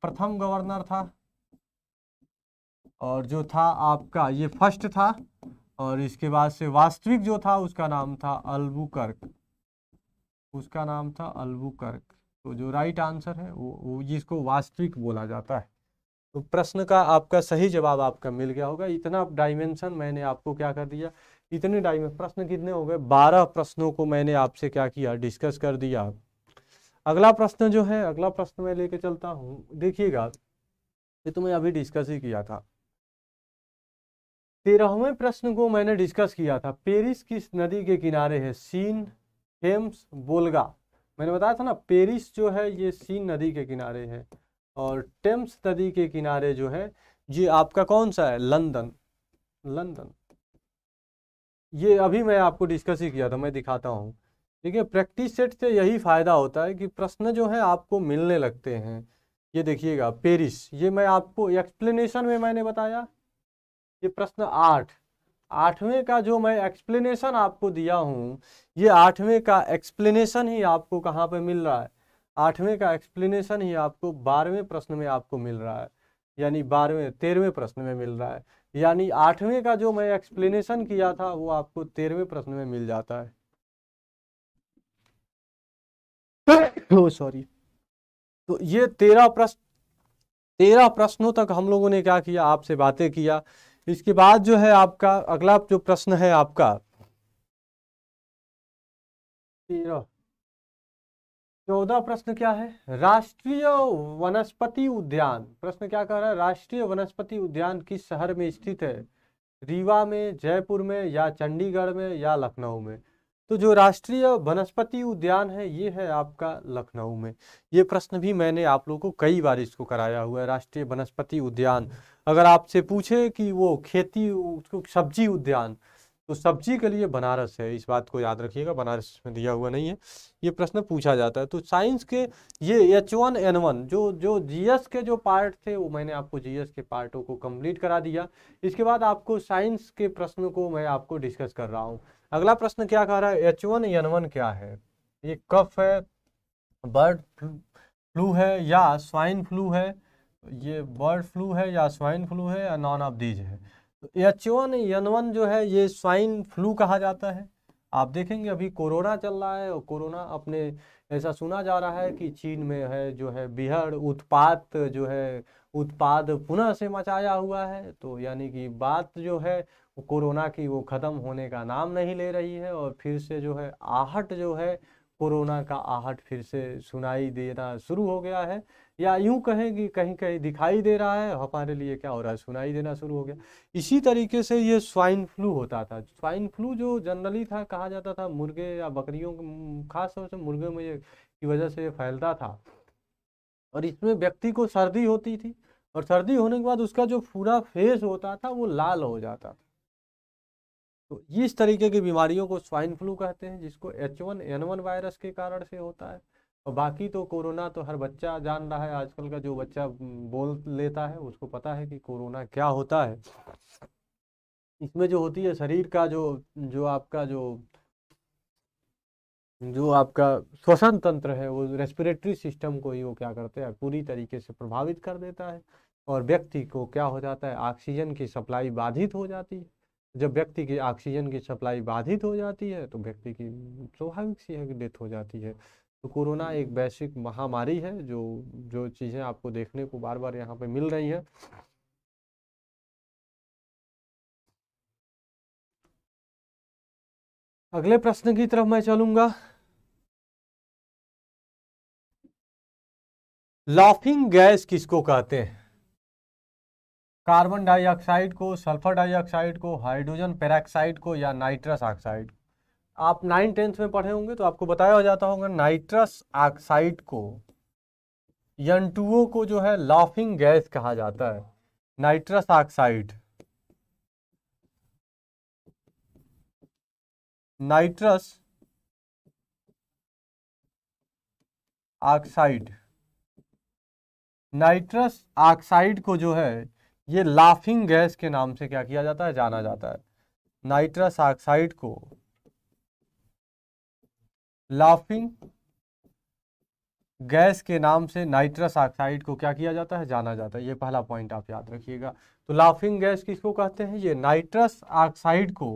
प्रथम गवर्नर था और जो था आपका ये फर्स्ट था और इसके बाद से वास्तविक जो था उसका नाम था अल्बुकर्क उसका नाम था अल्बुकर्क तो जो राइट आंसर है वो, वो जिसको वास्तविक बोला जाता है तो प्रश्न का आपका सही जवाब आपका मिल गया होगा इतना डायमेंशन मैंने आपको क्या कर दिया इतने डायमें प्रश्न कितने हो गए बारह प्रश्नों को मैंने आपसे क्या किया डिस्कस कर दिया अगला प्रश्न जो है अगला प्रश्न मैं लेके चलता हूँ देखिएगा ये तो मैं अभी डिस्कस ही किया था तेरहवें प्रश्न को मैंने डिस्कस किया था पेरिस किस नदी के किनारे है सीन थेम्स बोलगा मैंने बताया था ना पेरिस जो है ये सीन नदी के किनारे है और टेम्स नदी के किनारे जो है ये आपका कौन सा है लंदन लंदन ये अभी मैं आपको डिस्कस ही किया था मैं दिखाता हूँ देखिए प्रैक्टिस सेट से यही फ़ायदा होता है कि प्रश्न जो है आपको मिलने लगते हैं ये देखिएगा पेरिस ये मैं आपको एक्सप्लेनेशन में मैंने बताया ये प्रश्न आठ आठवें का जो मैं एक्सप्लेनेशन आपको दिया हूँ ये आठवें का एक्सप्लेनेशन ही आपको कहाँ पे मिल रहा है आठवें का एक्सप्लेनेशन ही आपको बारहवें प्रश्न में आपको मिल रहा है यानी बारहवें तेरहवें प्रश्न में मिल रहा है यानी आठवें का जो मैं एक्सप्लेनेशन किया था वो आपको तेरहवें प्रश्न में मिल जाता है ओ सॉरी तो ये तेरह प्रश्न तेरह प्रश्नों तक हम लोगों ने क्या किया आपसे बातें किया इसके बाद जो है आपका अगला जो प्रश्न है आपका चौदह प्रश्न क्या है राष्ट्रीय वनस्पति उद्यान प्रश्न क्या कह रहा है राष्ट्रीय वनस्पति उद्यान किस शहर में स्थित है रीवा में जयपुर में या चंडीगढ़ में या लखनऊ में तो जो राष्ट्रीय वनस्पति उद्यान है ये है आपका लखनऊ में ये प्रश्न भी मैंने आप लोगों को कई बार इसको कराया हुआ है राष्ट्रीय वनस्पति उद्यान अगर आपसे पूछे कि वो खेती उसको सब्जी उद्यान तो सब्जी के लिए बनारस है इस बात को याद रखिएगा बनारस में दिया हुआ नहीं है ये प्रश्न पूछा जाता है तो साइंस के ये एच वन एन वन जो जो जीएस के जो पार्ट थे वो मैंने आपको जीएस के पार्टों को कंप्लीट करा दिया इसके बाद आपको साइंस के प्रश्न को मैं आपको डिस्कस कर रहा हूँ अगला प्रश्न क्या कह रहा है एच वन एन वन क्या है ये कफ है बर्ड फ्लू है या स्वाइन फ्लू है ये बर्ड फ्लू है या स्वाइन फ्लू है या नॉन ऑफ दीज है तो एच वन एन वन जो है ये स्वाइन फ्लू कहा जाता है आप देखेंगे अभी कोरोना चल रहा है और कोरोना अपने ऐसा सुना जा रहा है कि चीन में है जो है बिहड़ उत्पात जो है उत्पाद पुनः से मचाया हुआ है तो यानी कि बात जो है कोरोना की वो ख़त्म होने का नाम नहीं ले रही है और फिर से जो है आहट जो है कोरोना का आहट फिर से सुनाई देना शुरू हो गया है या यूं कहें कि कहीं कहीं दिखाई दे रहा है हमारे लिए क्या हो रहा है सुनाई देना शुरू हो गया इसी तरीके से ये स्वाइन फ्लू होता था स्वाइन फ्लू जो जनरली था कहा जाता था मुर्गे या बकरियों खास तौर से मुर्गे में ये की वजह से ये फैलता था और इसमें व्यक्ति को सर्दी होती थी और सर्दी होने के बाद उसका जो पूरा फेस होता था वो लाल हो जाता था तो इस तरीके की बीमारियों को स्वाइन फ्लू कहते हैं जिसको H one N one virus के कारण से होता है और बाकी तो कोरोना तो हर बच्चा जान रहा है आजकल का जो बच्चा बोल लेता है उसको पता है कि कोरोना क्या होता है इसमें जो होती है शरीर का जो जो आपका जो जो आपका श्वसन तंत्र है वो रेस्पिरेटरी सिस्टम को ही वो क्या करते हैं पूरी तरीके से प्रभावित कर देता है और व्यक्ति को क्या हो जाता है ऑक्सीजन की सप्लाई बाधित हो जाती है जब व्यक्ति की ऑक्सीजन की सप्लाई बाधित हो जाती है तो व्यक्ति की स्वाभाविक सी है कि डेथ हो जाती है तो कोरोना एक हम्म। वैश्विक महामारी है जो जो चीज़ें आपको देखने को बार बार यहाँ पे मिल रही हैं अगले प्रश्न की तरफ मैं चलूंगा लाफिंग गैस किसको कहते हैं कार्बन डाइऑक्साइड को सल्फर डाइऑक्साइड को हाइड्रोजन पेराक्साइड को या नाइट्रस ऑक्साइड आप नाइन टेंथ में पढ़े होंगे तो आपको बताया जाता होगा नाइट्रस ऑक्साइड को यन को जो है लाफिंग गैस कहा जाता है nitrous oxide nitrous oxide nitrous oxide को जो है ये लाफिंग गैस के नाम से क्या किया जाता है जाना जाता है नाइट्रस ऑक्साइड को लाफिंग गैस के नाम से नाइट्रस ऑक्साइड को क्या किया जाता है जाना जाता है ये पहला पॉइंट आप याद रखिएगा तो लाफिंग गैस किसको कहते हैं ये नाइट्रस ऑक्साइड को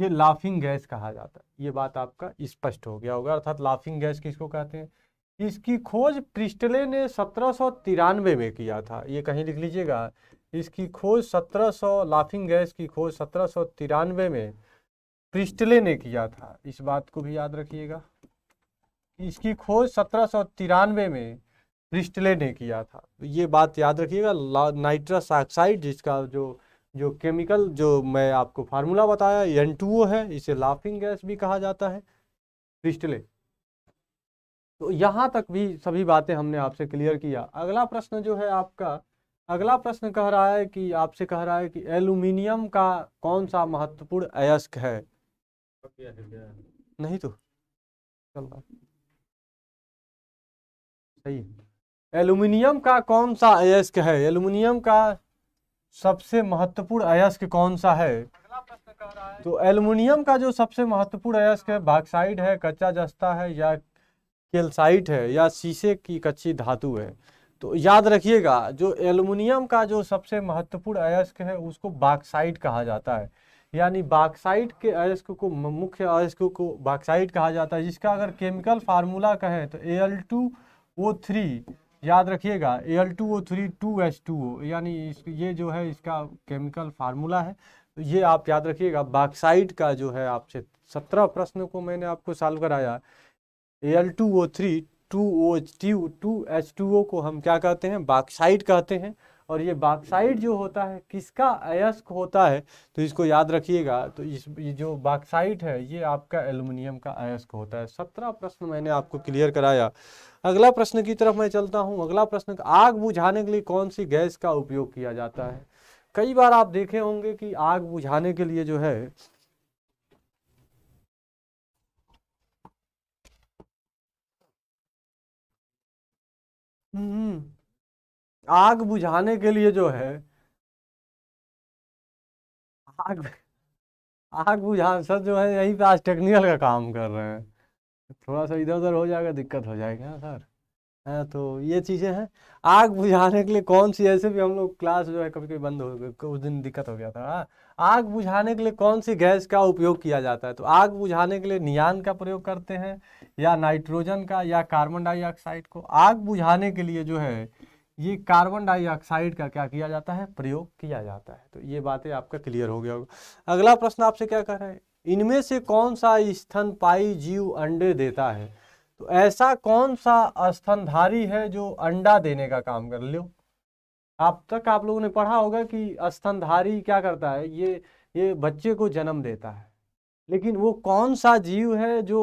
ये लाफिंग गैस कहा जाता है ये बात आपका स्पष्ट हो गया होगा अर्थात लाफिंग गैस किसको कहते हैं इसकी खोज प्रिस्टले ने सत्रह में किया था ये कहीं लिख लीजिएगा इसकी खोज 1700 लाफिंग गैस की खोज सत्रह में प्रिस्टले ने किया था इस बात को भी याद रखिएगा इसकी खोज सत्रह में प्रिस्टले ने किया था तो ये बात याद रखिएगा नाइट्रस ऑक्साइड जिसका जो जो केमिकल जो मैं आपको फार्मूला बताया एन है इसे लाफिंग गैस भी कहा जाता है प्रिस्टले तो यहाँ तक भी सभी बातें हमने आपसे क्लियर किया अगला प्रश्न जो है आपका अगला प्रश्न कह रहा है कि आपसे कह रहा है कि एल्यूमिनियम का कौन सा महत्वपूर्ण अयस्क है नहीं तो सही एल्यूमिनियम का कौन सा अयस्क है एल्यूमिनियम का सबसे महत्वपूर्ण अयस्क कौन सा है तो एल्यूमिनियम का जो सबसे महत्वपूर्ण अयस्क है बाक्साइड है कच्चा जस्ता है या केल्साइट है या शीशे की कच्ची धातु है तो याद रखिएगा जो एल्युमिनियम का जो सबसे महत्वपूर्ण अयस्क है उसको बाक्साइड कहा जाता है यानी बाक्साइड के अयस्क को मुख्य अयस्क को बाक्साइड कहा जाता है जिसका अगर केमिकल फार्मूला कहें तो एल टू ओ थ्री याद रखिएगा A L two O three two H two O यानी ये जो है इसका केमिकल फार्मूला है तो ये आप याद रखिएगा बाक्साइड का जो है आपसे सत्रह प्रश्न को मैंने आपको सॉल्व कराया A L two O three two O H T two H two O को हम क्या कहते हैं बाक्साइड कहते हैं और ये बाक्साइड जो होता है किसका अयस्क होता है तो इसको याद रखिएगा तो इस जो बाक्साइड है ये आपका एल्युमिनियम का अयस्क होता है सत्रह प्रश्न मैंने आपको क्लियर कराया अगला प्रश्न की तरफ मैं चलता हूँ अगला प्रश्न आग बुझाने के लिए कौन सी गैस का उपयोग किया जाता है कई बार आप देखे होंगे कि आग बुझाने के लिए जो है हम्म। आग बुझाने के लिए जो है आग आग बुझान सर जो है यहीं पे आज टेक्निकल का काम कर रहे हैं थोड़ा सा इधर उधर हो जाएगा दिक्कत हो जाएगी ना सर है तो ये चीज़ें हैं आग बुझाने के लिए कौन सी ऐसे भी हम लोग क्लास जो है कभी कभी बंद हो गए उस दिन दिक्कत हो गया था हाँ आग बुझाने के लिए कौन सी गैस का उपयोग किया जाता है तो आग बुझाने के लिए नियान का प्रयोग करते हैं या नाइट्रोजन का या कार्बन डाइऑक्साइड को आग बुझाने के लिए जो है ये कार्बन डाइऑक्साइड का क्या किया जाता है प्रयोग किया जाता है तो ये बातें आपका क्लियर हो गया होगा अगला प्रश्न आपसे क्या कह रहे हैं इनमें से कौन सा पाई जीव अंडे देता है तो ऐसा कौन सा स्तनधारी है जो अंडा देने का काम कर लो आप तक आप लोगों ने पढ़ा होगा कि स्तनधारी क्या करता है ये ये बच्चे को जन्म देता है लेकिन वो कौन सा जीव है जो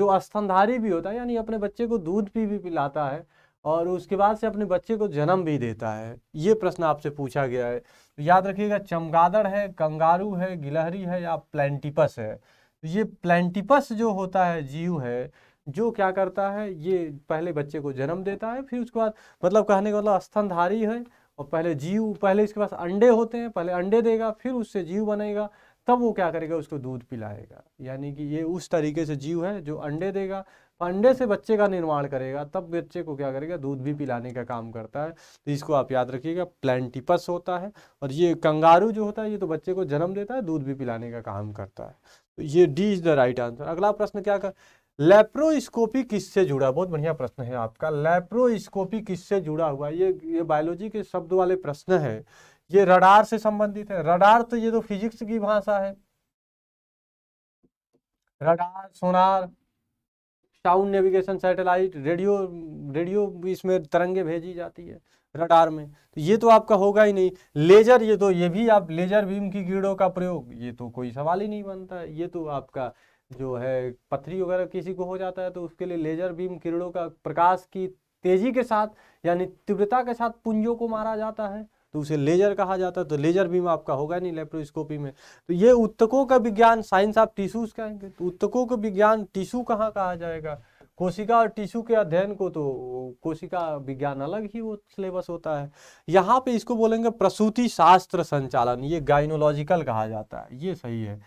जो स्तनधारी भी होता है यानी अपने बच्चे को दूध भी भी पिलाता है और उसके बाद से अपने बच्चे को जन्म भी देता है ये प्रश्न आपसे पूछा गया है तो याद रखिएगा चमगादड़ है कंगारू है गिलहरी है या प्लेंटिपस है तो ये प्लैंटिपस जो होता है जीव है जो क्या करता है ये पहले बच्चे को जन्म देता है फिर उसके बाद मतलब कहने का मतलब स्तनधारी है और पहले जीव पहले इसके पास अंडे होते हैं पहले अंडे देगा फिर उससे जीव बनेगा तब वो क्या करेगा उसको दूध पिलाएगा यानी कि ये उस तरीके से जीव है जो अंडे देगा अंडे से बच्चे का निर्माण करेगा तब बच्चे को क्या करेगा दूध भी पिलाने का काम करता है तो इसको आप याद रखिएगा प्लैंटिपस होता है और ये कंगारू जो होता है ये तो बच्चे को जन्म देता है दूध भी पिलाने का काम करता है तो ये D is the right answer अगला प्रश्न क्या कर लेप्रोस्कोपी किससे जुड़ा बहुत बढ़िया प्रश्न है आपका लेप्रोस्कोपी किससे जुड़ा हुआ ये ये बायोलॉजी के शब्द वाले प्रश्न है ये रडार से संबंधित है रडार तो ये तो फिजिक्स की भाषा है radar sonar sound navigation satellite radio radio इसमें तरंगे भेजी जाती है रडार में तो ये तो आपका होगा ही नहीं लेजर ये तो ये भी आप लेजर बीम की कीड़ों का प्रयोग ये तो कोई सवाल ही नहीं बनता ये तो आपका जो है पथरी वगैरह किसी को हो जाता है तो उसके लिए लेजर बीम किरणों का प्रकाश की तेजी के साथ यानी तीव्रता के साथ पुंजों को मारा जाता है तो उसे लेजर कहा जाता है तो लेजर बीम आपका होगा नहीं लेप्रोस्कोपी में तो ये उत्तकों का विज्ञान साइंस ऑफ टिश्यूज कहेंगे तो उत्तकों का विज्ञान टिश्यू कहाँ कहा जाएगा कोशिका और टिश्यू के अध्ययन को तो कोशिका विज्ञान अलग ही वो सिलेबस होता है यहाँ पे इसको बोलेंगे प्रसूति शास्त्र संचालन ये गाइनोलॉजिकल कहा जाता है ये सही है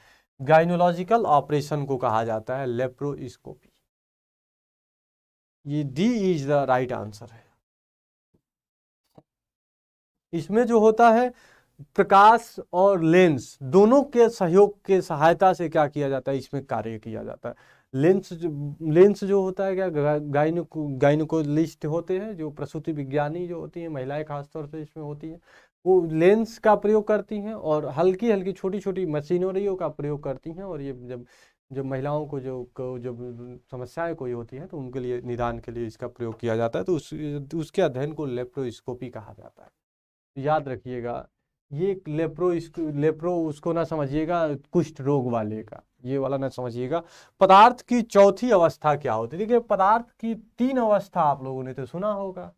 गाइनोलॉजिकल ऑपरेशन को कहा जाता है लेप्रोस्कोपी ये D is the right answer है इसमें जो होता है प्रकाश और लेंस दोनों के सहयोग के सहायता से क्या किया जाता है इसमें कार्य किया जाता है लेंस लेंस जो होता है क्या गाइनो गाइनोकोलिस्ट होते हैं जो प्रसूति विज्ञानी जो होती हैं महिलाएं खासतौर से इसमें होती हैं वो लेंस का प्रयोग करती हैं और हल्की हल्की छोटी छोटी मशीनरियों का प्रयोग करती हैं और ये जब जब महिलाओं को जो को जब समस्याएं कोई होती हैं तो उनके लिए निदान के लिए इसका प्रयोग किया जाता है तो उस उसके अध्ययन को लेप्रोस्कोपी कहा जाता है तो याद रखिएगा ये लेप्रो लेप्रो उसको ना समझिएगा कुष्ठ रोग वाले का ये वाला ना समझिएगा पदार्थ की चौथी अवस्था क्या होती है देखिए पदार्थ की तीन अवस्था आप लोगों ने तो सुना होगा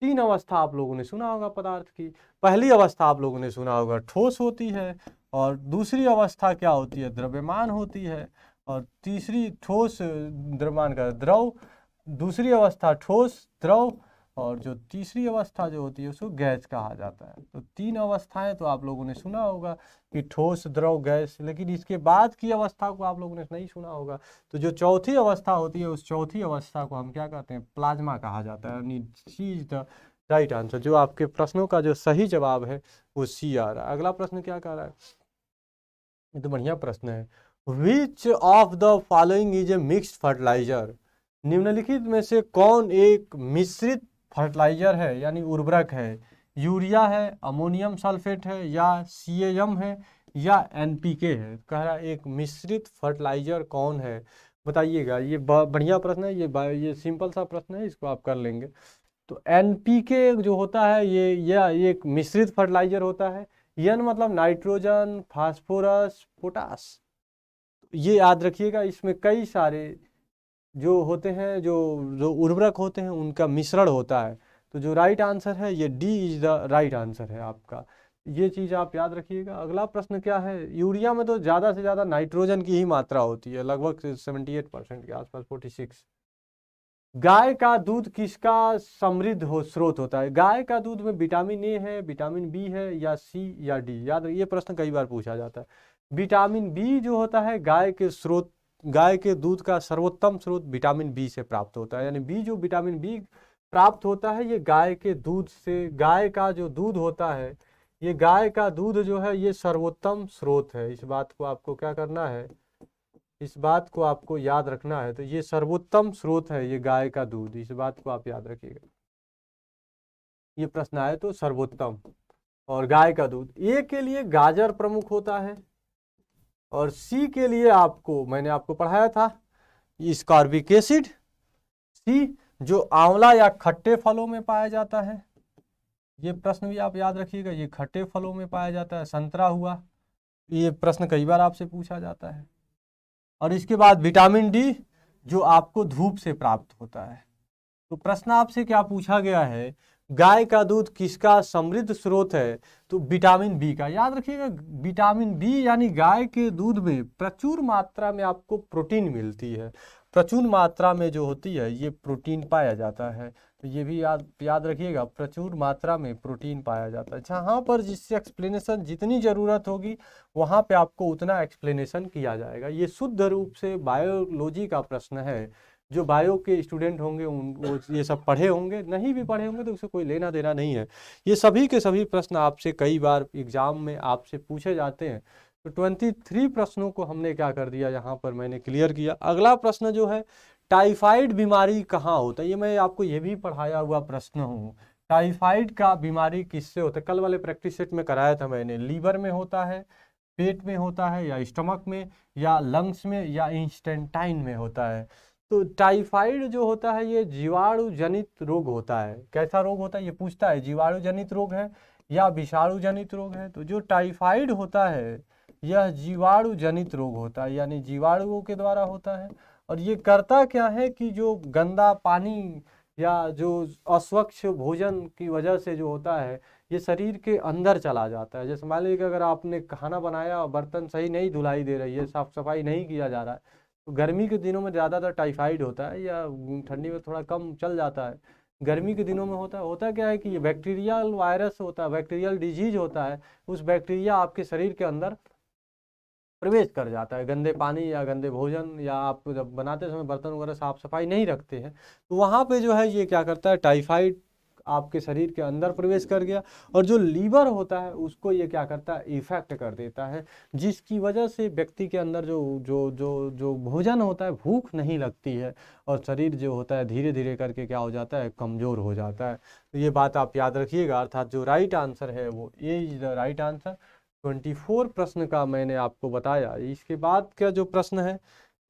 तीन अवस्था आप लोगों ने सुना होगा पदार्थ की पहली अवस्था आप लोगों ने सुना होगा ठोस होती है और दूसरी अवस्था क्या होती है द्रव्यमान होती है और तीसरी ठोस द्रव्यमान का द्रव दूसरी अवस्था ठोस द्रव और जो तीसरी अवस्था जो होती है उसको गैस कहा जाता है तो तीन अवस्थाएं तो आप लोगों ने सुना होगा कि ठोस द्रव गैस लेकिन इसके बाद की अवस्था को आप लोगों ने नहीं सुना होगा तो जो चौथी अवस्था होती है उस चौथी अवस्था को हम क्या कहते हैं प्लाज्मा कहा जाता है यानी C is the right answer जो आपके प्रश्नों का जो सही जवाब है वो सी आ रहा है अगला प्रश्न क्या कह रहा है ये तो बढ़िया प्रश्न है which of the following is a mix fertiliser निम्नलिखित में से कौन एक मिश्रित फर्टिलाइजर है यानी उर्वरक है यूरिया है अमोनियम सल्फेट है या सी है या एन है कह रहा एक मिश्रित फर्टिलाइजर कौन है बताइएगा ये बढ़िया प्रश्न है ये ये सिंपल सा प्रश्न है इसको आप कर लेंगे तो एन जो होता है ये या एक मिश्रित फर्टिलाइजर होता है यन मतलब नाइट्रोजन फास्फोरस पोटास ये याद रखिएगा इसमें कई सारे जो होते हैं जो जो उर्वरक होते हैं उनका मिश्रण होता है तो जो राइट आंसर है ये D is the right answer है आपका ये चीज़ आप याद रखिएगा अगला प्रश्न क्या है यूरिया में तो ज़्यादा से ज़्यादा नाइट्रोजन की ही मात्रा होती है लगभग सेवेंटी एट परसेंट के आसपास फोर्टी सिक्स गाय का दूध किसका समृद्ध हो स्रोत होता है गाय का दूध में विटामिन ए है विटामिन बी है या सी या डी याद ये प्रश्न कई बार पूछा जाता है विटामिन बी जो होता है गाय के स्रोत गाय के दूध का सर्वोत्तम स्रोत विटामिन बी से प्राप्त होता है यानी बी जो विटामिन बी प्राप्त होता है ये गाय के दूध से गाय का जो दूध होता है ये गाय का दूध जो है ये सर्वोत्तम स्रोत है इस बात को आपको क्या करना है इस बात को आपको याद रखना है तो ये सर्वोत्तम स्रोत है ये गाय का दूध इस बात को आप याद रखिएगा ये प्रश्न आए तो सर्वोत्तम और गाय का दूध ए के लिए गाजर प्रमुख होता है और सी के लिए आपको मैंने आपको पढ़ाया था स्कॉर्बिक एसिड सी जो आंवला या खट्टे फलों में पाया जाता है ये प्रश्न भी आप याद रखिएगा ये खट्टे फलों में पाया जाता है संतरा हुआ ये प्रश्न कई बार आपसे पूछा जाता है और इसके बाद विटामिन डी जो आपको धूप से प्राप्त होता है तो प्रश्न आपसे क्या पूछा गया है गाय का दूध किसका समृद्ध स्रोत है तो विटामिन बी का याद रखिएगा विटामिन बी यानी गाय के दूध में प्रचुर मात्रा में आपको प्रोटीन मिलती है प्रचुर मात्रा में जो होती है ये प्रोटीन पाया जाता है तो ये भी याद याद रखिएगा प्रचुर मात्रा में प्रोटीन पाया जाता है जहाँ अच्छा, पर जिससे एक्सप्लेनेशन जितनी ज़रूरत होगी वहाँ पे आपको उतना एक्सप्लेनेशन किया जाएगा ये शुद्ध रूप से बायोलॉजी का प्रश्न है जो बायो के स्टूडेंट होंगे उन वो ये सब पढ़े होंगे नहीं भी पढ़े होंगे तो उसे कोई लेना देना नहीं है ये सभी के सभी प्रश्न आपसे कई बार एग्जाम में आपसे पूछे जाते हैं तो ट्वेंटी थ्री प्रश्नों को हमने क्या कर दिया यहाँ पर मैंने क्लियर किया अगला प्रश्न जो है टाइफाइड बीमारी कहाँ होता है ये मैं आपको ये भी पढ़ाया हुआ प्रश्न हूँ टाइफाइड का बीमारी किससे होता है कल वाले प्रैक्टिस सेट में कराया था मैंने लीवर में होता है पेट में होता है या स्टमक में या लंग्स में या इंस्टेंटाइन में होता है तो टाइफाइड जो होता है ये जीवाणु जनित रोग होता है कैसा रोग होता है ये पूछता है जीवाणु जनित रोग है या विषाणु जनित रोग है तो जो टाइफाइड होता है यह जीवाणु जनित रोग होता है यानी जीवाणुओं के द्वारा होता है और ये करता क्या है कि जो गंदा पानी या जो अस्वच्छ भोजन की वजह से जो होता है ये शरीर के अंदर चला जाता है जैसे मान लीजिए अगर आपने खाना बनाया और बर्तन सही नहीं धुलाई दे रही है साफ सफाई नहीं किया जा रहा है तो गर्मी के दिनों में ज़्यादातर टाइफाइड होता है या ठंडी में थोड़ा कम चल जाता है गर्मी के दिनों में होता है होता क्या है कि ये बैक्टीरियल वायरस होता है बैक्टीरियल डिजीज होता है उस बैक्टीरिया आपके शरीर के अंदर प्रवेश कर जाता है गंदे पानी या गंदे भोजन या आप जब बनाते समय बर्तन वगैरह साफ सफाई नहीं रखते हैं तो वहाँ पे जो है ये क्या करता है टाइफाइड आपके शरीर के अंदर प्रवेश कर गया और जो लीवर होता है उसको ये क्या करता है इफेक्ट कर देता है जिसकी वजह से व्यक्ति के अंदर जो जो जो जो भोजन होता है भूख नहीं लगती है और शरीर जो होता है धीरे धीरे करके क्या हो जाता है कमज़ोर हो जाता है तो ये बात आप याद रखिएगा अर्थात जो राइट आंसर है वो ये is the right answer twenty four प्रश्न का मैंने आपको बताया इसके बाद का जो प्रश्न है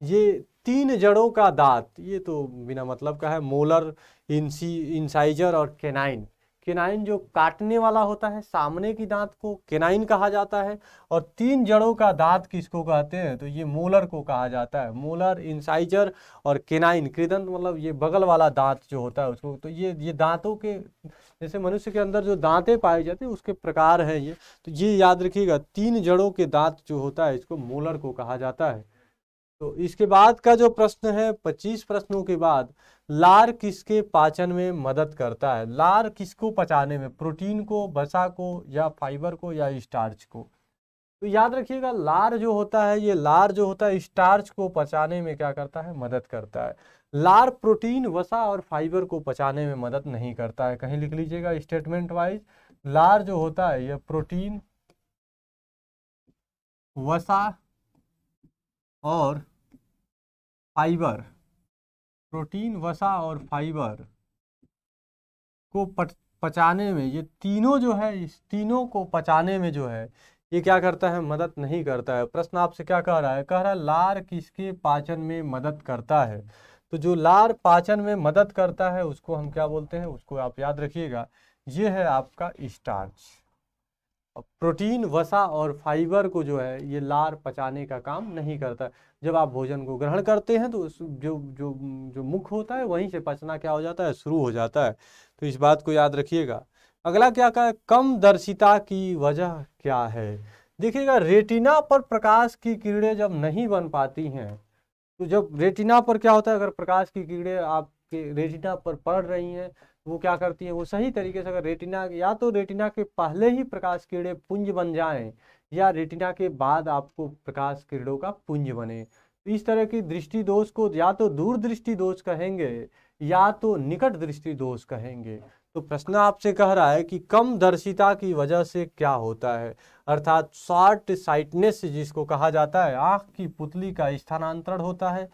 ये तीन जड़ों का दांत ये तो बिना मतलब का है मोलर इंसी इंसाइजर और केनाइन केनाइन जो काटने वाला होता है सामने की दांत को केनाइन कहा जाता है और तीन जड़ों का दांत किसको कहते हैं तो ये मोलर को कहा जाता है मोलर इंसाइजर और केनाइन कृदंत मतलब ये बगल वाला दांत जो होता है उसको तो ये ये दांतों के जैसे मनुष्य के अंदर जो दांतें पाए जाते हैं उसके प्रकार हैं ये तो ये याद रखिएगा तीन जड़ों के दांत जो होता है इसको मोलर को कहा जाता है तो इसके बाद का जो प्रश्न है पच्चीस प्रश्नों के बाद लार किसके पाचन में मदद करता है लार किसको पचाने में प्रोटीन को बसा को या फाइबर को या स्टार्च को तो याद रखिएगा लार जो होता है ये लार जो होता है स्टार्च को पचाने में क्या करता है मदद करता है लार प्रोटीन वसा और फाइबर को पचाने में मदद नहीं करता है कहीं लिख लीजिएगा स्टेटमेंट वाइज लार जो होता है यह प्रोटीन वसा और फाइबर प्रोटीन वसा और फाइबर को पचाने में ये तीनों जो है इस तीनों को पचाने में जो है ये क्या करता है मदद नहीं करता है प्रश्न आपसे क्या कह रहा है कह रहा है लार किसके पाचन में मदद करता है तो जो लार पाचन में मदद करता है उसको हम क्या बोलते हैं उसको आप याद रखिएगा ये है आपका स्टार्च प्रोटीन वसा और फाइबर को जो है ये लार पचाने का काम नहीं करता जब आप भोजन को ग्रहण करते हैं तो जो जो जो मुख होता है वहीं से पचना क्या हो जाता है शुरू हो जाता है तो इस बात को याद रखिएगा अगला क्या कहा कम दर्शिता की वजह क्या है देखिएगा रेटिना पर प्रकाश की किरणें जब नहीं बन पाती हैं तो जब रेटिना पर क्या होता है अगर प्रकाश की किरणें आपके रेटिना पर पड़ रही हैं वो क्या करती है वो सही तरीके से अगर रेटिना या तो रेटिना के पहले ही प्रकाश किरणें पुंज बन जाएं या रेटिना के बाद आपको प्रकाश किरणों का पुंज बने तो इस तरह की दृष्टि दोष को या तो दूर दृष्टि दोष कहेंगे या तो निकट दृष्टि दोष कहेंगे तो प्रश्न आपसे कह रहा है कि कम दर्शिता की वजह से क्या होता है अर्थात शॉर्ट साइटनेस जिसको कहा जाता है आँख की पुतली का स्थानांतरण होता है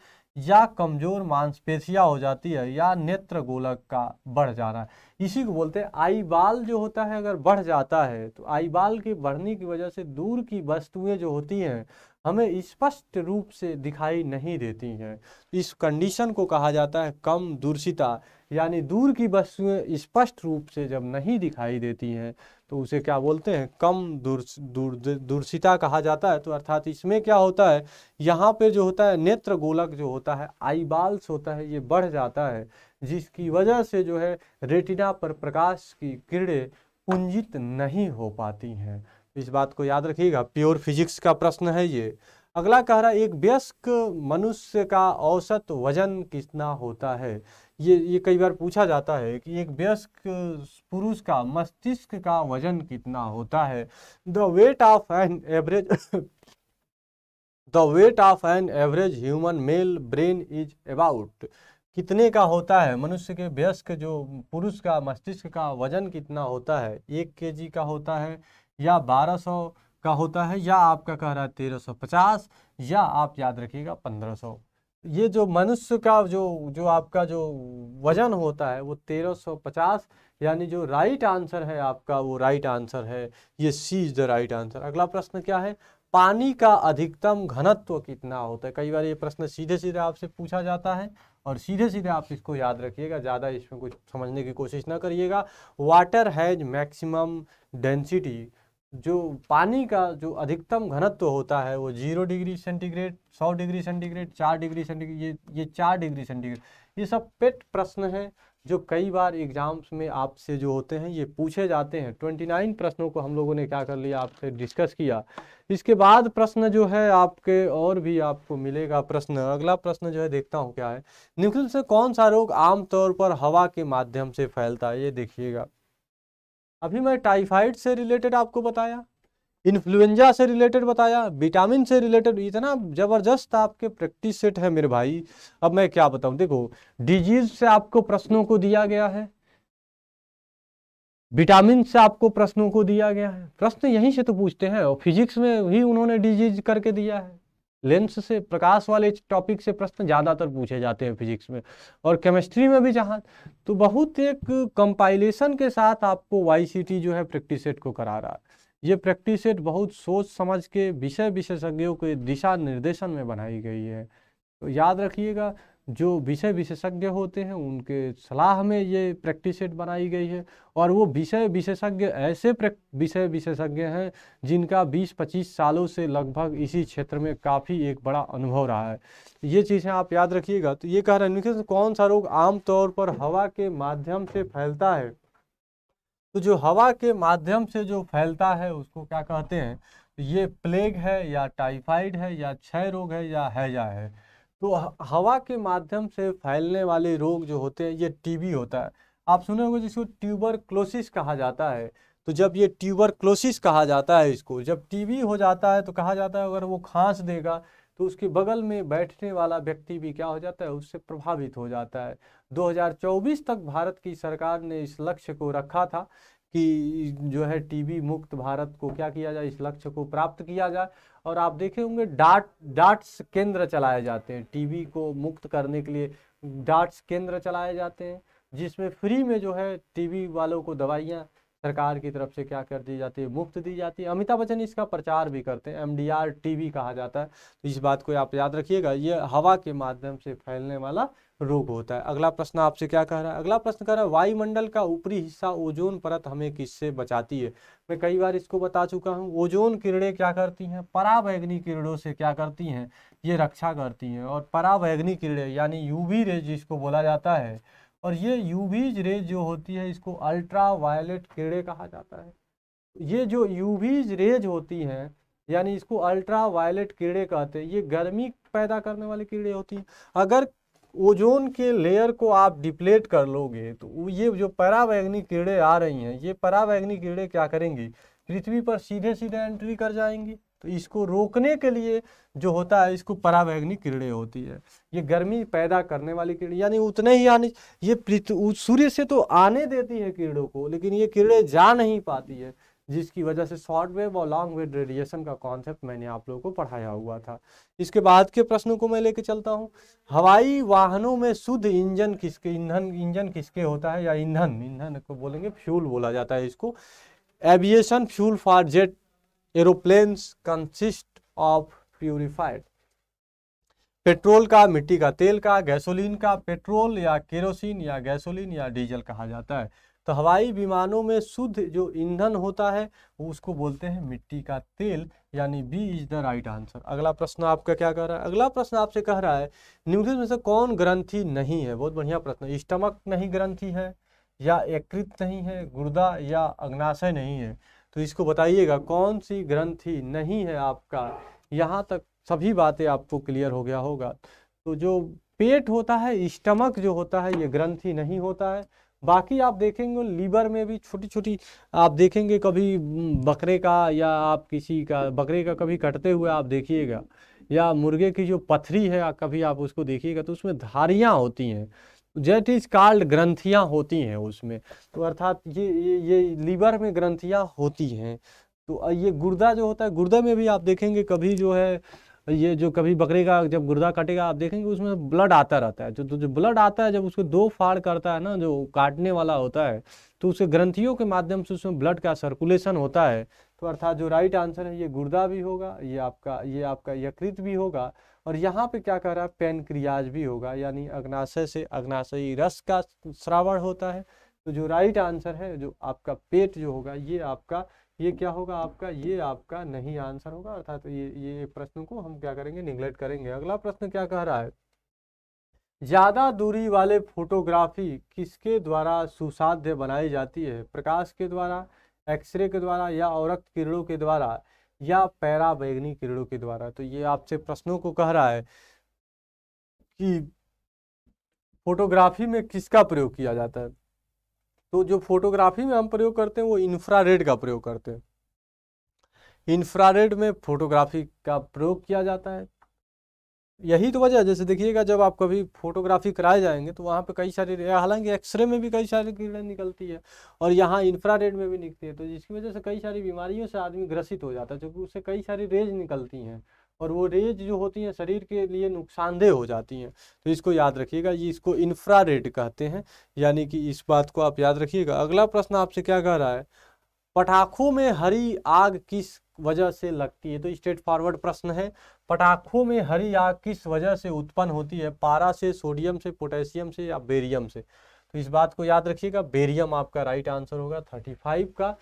या कमजोर मांसपेशियां हो जाती है या नेत्र गोलक का बढ़ जाना इसी को बोलते हैं आई बाल जो होता है अगर बढ़ जाता है तो आई बाल के बढ़ने की वजह से दूर की वस्तुएं जो होती हैं हमें स्पष्ट रूप से दिखाई नहीं देती हैं इस कंडीशन को कहा जाता है कम दूरसिता यानी दूर की वस्तुएं स्पष्ट रूप से जब नहीं दिखाई देती हैं तो उसे क्या बोलते हैं कम दूर दूर दूरसिता कहा जाता है तो अर्थात इसमें क्या होता है यहाँ पे जो होता है नेत्र गोलक जो होता है आईबाल्स होता है ये बढ़ जाता है जिसकी वजह से जो है रेटिना पर प्रकाश की किरणें पुंजित नहीं हो पाती हैं इस बात को याद रखिएगा प्योर फिजिक्स का प्रश्न है ये अगला कह रहा है एक व्यस्क मनुष्य का औसत वजन कितना होता है ये ये कई बार पूछा जाता है कि एक वयस्क पुरुष का मस्तिष्क का वजन कितना होता है the weight of an average the weight of an average human male brain is about कितने का होता है मनुष्य के वयस्क जो पुरुष का मस्तिष्क का वजन कितना होता है एक के का होता है या बारह सौ का होता है या आपका कह रहा है तेरह सौ पचास या आप याद रखिएगा पंद्रह सौ ये जो मनुष्य का जो जो आपका जो वजन होता है वो 1350 यानी जो राइट आंसर है आपका वो राइट आंसर है ये C is the right answer अगला प्रश्न क्या है पानी का अधिकतम घनत्व कितना होता है कई बार ये प्रश्न सीधे सीधे आपसे पूछा जाता है और सीधे सीधे आप इसको याद रखिएगा ज़्यादा इसमें कुछ समझने की कोशिश ना करिएगा वाटर हैज मैक्सिमम डेंसिटी जो पानी का जो अधिकतम घनत्व होता है वो जीरो डिग्री सेंटीग्रेड सौ डिग्री सेंटीग्रेड चार डिग्री सेंटीग्रेड ये ये चार डिग्री सेंटीग्रेड ये सब पेट प्रश्न हैं जो कई बार एग्जाम्स में आपसे जो होते हैं ये पूछे जाते हैं ट्वेंटी नाइन प्रश्नों को हम लोगों ने क्या कर लिया आपसे डिस्कस किया इसके बाद प्रश्न जो है आपके और भी आपको मिलेगा प्रश्न अगला प्रश्न जो है देखता हूँ क्या है न्यूक्लियर से कौन सा रोग आमतौर पर हवा के माध्यम से फैलता है ये देखिएगा अभी मैं टाइफाइड से रिलेटेड आपको बताया इन्फ्लुएंजा से रिलेटेड बताया विटामिन से रिलेटेड इतना ज़बरदस्त आपके प्रैक्टिस सेट है मेरे भाई अब मैं क्या बताऊं देखो डिजीज से आपको प्रश्नों को दिया गया है विटामिन से आपको प्रश्नों को दिया गया है प्रश्न यहीं से तो पूछते हैं और फिजिक्स में भी उन्होंने डिजीज करके दिया है लेंस से प्रकाश वाले टॉपिक से प्रश्न ज़्यादातर पूछे जाते हैं फिजिक्स में और केमिस्ट्री में भी जहाँ तो बहुत एक कंपाइलेशन के साथ आपको वाई जो है प्रैक्टिस सेट को करा रहा है ये प्रैक्टिस सेट बहुत सोच समझ के विषय विशेषज्ञों के दिशा निर्देशन में बनाई गई है तो याद रखिएगा जो विषय विशेषज्ञ होते हैं उनके सलाह में ये प्रैक्टिस सेट बनाई गई है और वो विषय विशेषज्ञ ऐसे विषय विशेषज्ञ हैं जिनका 20-25 सालों से लगभग इसी क्षेत्र में काफ़ी एक बड़ा अनुभव रहा है ये चीज़ें आप याद रखिएगा तो ये कह रहे हैं निखिल कौन सा रोग आमतौर पर हवा के माध्यम से फैलता है तो जो हवा के माध्यम से जो फैलता है उसको क्या कहते हैं ये प्लेग है या टाइफाइड है या क्षय रोग है या हैजा है तो हवा के माध्यम से फैलने वाले रोग जो होते हैं ये टीबी होता है आप सुने होंगे जिसको ट्यूबर क्लोसिस कहा जाता है तो जब ये ट्यूबर क्लोसिस कहा जाता है इसको जब टीबी हो जाता है तो कहा जाता है अगर वो खांस देगा तो उसके बगल में बैठने वाला व्यक्ति भी क्या हो जाता है उससे प्रभावित हो जाता है 2024 तक भारत की सरकार ने इस लक्ष्य को रखा था कि जो है टीबी मुक्त भारत को क्या किया जाए इस लक्ष्य को प्राप्त किया जाए और आप देखे होंगे डाट डाट्स केंद्र चलाए जाते हैं टीबी को मुक्त करने के लिए डाट्स केंद्र चलाए जाते हैं जिसमें फ्री में जो है टीबी वालों को दवाइयाँ सरकार की तरफ से क्या कर दी जाती है मुफ्त दी जाती है अमिताभ बच्चन इसका प्रचार भी करते हैं एम डी आर टीवी कहा जाता है तो इस बात को आप याद रखिएगा ये हवा के माध्यम से फैलने वाला रोग होता है अगला प्रश्न आपसे क्या कह रहा है अगला प्रश्न कह रहा है वायुमंडल का ऊपरी हिस्सा ओजोन परत हमें किससे बचाती है मैं कई बार इसको बता चुका हूँ ओजोन किरणें क्या करती हैं परावैग्नि किरणों से क्या करती हैं ये रक्षा करती हैं और परावैग्नि किरणें यानी यूवी रेज जिसको बोला जाता है और ये यूवीज रेज जो होती है इसको अल्ट्रा वायलेट किरणें कहा जाता है ये जो यूवीज रेज होती हैं यानी इसको अल्ट्रा वायलेट किरणें कहते हैं ये गर्मी पैदा करने वाली किरणें होती हैं अगर ओजोन के लेयर को आप डिप्लेट कर लोगे तो ये जो परावैग्निक कीड़े आ रही हैं ये परावैग्निक कीड़े क्या करेंगी पृथ्वी पर सीधे सीधे एंट्री कर जाएंगी तो इसको रोकने के लिए जो होता है इसको परावैग्निक कीड़े होती है ये गर्मी पैदा करने वाली कीड़े यानी उतने ही आने ये सूर्य से तो आने देती है कीड़ों को लेकिन ये कीड़े जा नहीं पाती है जिसकी वजह से शॉर्ट वेव और लॉन्ग वेव रेडिएशन का कॉन्सेप्ट मैंने आप लोगों को पढ़ाया हुआ था इसके बाद के प्रश्नों को मैं लेके चलता हूँ हवाई वाहनों में शुद्ध इंजन किसके ईंधन इंजन किसके होता है या ईंधन ईंधन को बोलेंगे फ्यूल बोला जाता है इसको aviation fuel for jet aeroplanes consist of purified petrol का मिट्टी का तेल का गैसोलीन का पेट्रोल या केरोसिन या गैसोलीन या डीजल कहा जाता है तो हवाई विमानों में शुद्ध जो ईंधन होता है उसको बोलते हैं मिट्टी का तेल यानी B is the right answer अगला प्रश्न आपका क्या कह रहा है अगला प्रश्न आपसे कह रहा है न्यूक्लियस में से कौन ग्रंथि नहीं है बहुत बढ़िया प्रश्न स्टमक नहीं ग्रंथि है या एकृत नहीं है गुर्दा या अग्नाशय नहीं है तो इसको बताइएगा कौन सी ग्रंथि नहीं है आपका यहाँ तक सभी बातें आपको क्लियर हो गया होगा तो जो पेट होता है स्टमक जो होता है ये ग्रंथि नहीं होता है बाकी आप देखेंगे लीवर में भी छोटी छोटी आप देखेंगे कभी बकरे का या आप किसी का बकरे का कभी कटते हुए आप देखिएगा या मुर्गे की जो पथरी है कभी आप उसको देखिएगा तो उसमें धारियाँ होती हैं जेट इज कार्ड ग्रंथियाँ होती हैं उसमें तो अर्थात ये ये ये लीवर में ग्रंथियाँ होती हैं तो ये गुर्दा जो होता है गुर्दा में भी आप देखेंगे कभी जो है ये जो कभी बकरी का जब गुर्दा कटेगा आप देखेंगे उसमें ब्लड आता रहता है जो तो जो ब्लड आता है जब उसको दो फाड़ करता है ना जो काटने वाला होता है तो उसके ग्रंथियों के माध्यम से उसमें ब्लड का सर्कुलेशन होता है तो अर्थात जो राइट आंसर है ये गुर्दा भी होगा ये आपका ये आपका यकृत भी होगा और यहाँ पे क्या कह रहा है पेनक्रियाज भी होगा यानी अग्नाशय से अग्नाशयी रस का श्रावण होता है तो जो राइट आंसर है जो आपका पेट जो होगा ये आपका ये क्या होगा आपका ये आपका नहीं आंसर होगा अर्थात तो ये ये प्रश्न को हम क्या करेंगे निग्लेक्ट करेंगे अगला प्रश्न क्या कह रहा है ज्यादा दूरी वाले फोटोग्राफी किसके द्वारा सुसाध्य बनाई जाती है प्रकाश के द्वारा एक्सरे के द्वारा या औरक्त किरणों के द्वारा या पैरा बैगनी किरणों के द्वारा तो ये आपसे प्रश्नों को कह रहा है कि फोटोग्राफी में किसका प्रयोग किया जाता है तो जो फोटोग्राफी में हम प्रयोग करते हैं वो इंफ्रारेड का प्रयोग करते हैं इंफ्रारेड में फोटोग्राफी का प्रयोग किया जाता है यही तो वजह है जैसे देखिएगा जब आप कभी फोटोग्राफी कराए जाएंगे तो वहाँ पे कई सारी हालांकि एक्सरे में भी कई सारी किरणें निकलती है और यहाँ इंफ्रारेड में भी निकलती है तो जिसकी वजह से कई सारी बीमारियों से आदमी ग्रसित हो जाता है क्योंकि उससे कई सारी रेज निकलती हैं और वो रेज जो होती हैं शरीर के लिए नुकसानदेह हो जाती हैं तो इसको याद रखिएगा ये इसको इंफ्रा रेड कहते हैं यानी कि इस बात को आप याद रखिएगा अगला प्रश्न आपसे क्या कह रहा है पटाखों में हरी आग किस वजह से लगती है तो स्ट्रेट फॉरवर्ड प्रश्न है पटाखों में हरी आग किस वजह से उत्पन्न होती है पारा से सोडियम से पोटेशियम से या बेरियम से तो इस बात को याद रखिएगा बेरियम आपका राइट आंसर होगा थर्टी फाइव का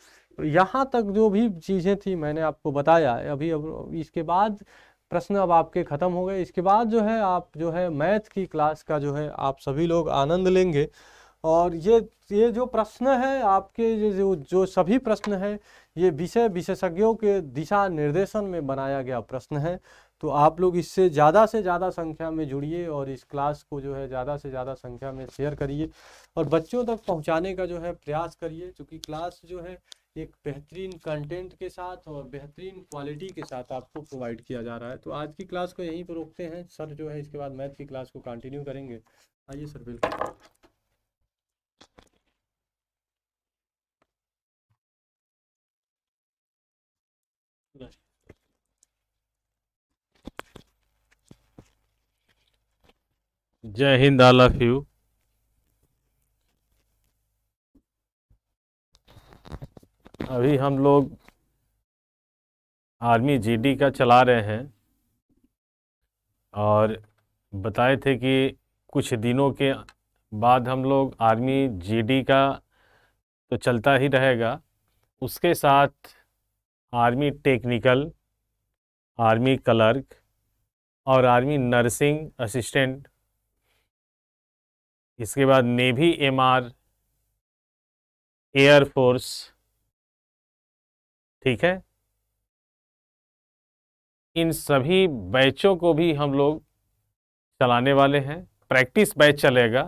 यहाँ तक जो भी चीज़ें थी मैंने आपको बताया अभी अब इसके बाद प्रश्न अब आपके ख़त्म हो गए इसके बाद जो है आप जो है मैथ की क्लास का जो है आप सभी लोग आनंद लेंगे और ये ये जो प्रश्न है आपके ये जो जो सभी प्रश्न है ये विषय विशेषज्ञों के दिशा निर्देशन में बनाया गया प्रश्न है तो आप लोग इससे ज़्यादा से ज़्यादा संख्या में जुड़िए और इस क्लास को जो है ज़्यादा से ज़्यादा संख्या में शेयर करिए और बच्चों तक पहुँचाने का जो है प्रयास करिए क्योंकि क्लास जो है एक बेहतरीन कंटेंट के साथ और बेहतरीन क्वालिटी के साथ आपको प्रोवाइड किया जा रहा है तो आज की क्लास को यहीं पर रोकते हैं सर जो है इसके बाद मैथ की क्लास को कंटिन्यू करेंगे आइए सर बिल्कुल जय हिंद आई लव यू अभी हम लोग आर्मी जीडी का चला रहे हैं और बताए थे कि कुछ दिनों के बाद हम लोग आर्मी जीडी का तो चलता ही रहेगा उसके साथ आर्मी टेक्निकल आर्मी क्लर्क और आर्मी नर्सिंग असिस्टेंट इसके बाद नेवी एमआर एयरफोर्स ठीक है इन सभी बैचों को भी हम लोग चलाने वाले हैं प्रैक्टिस बैच चलेगा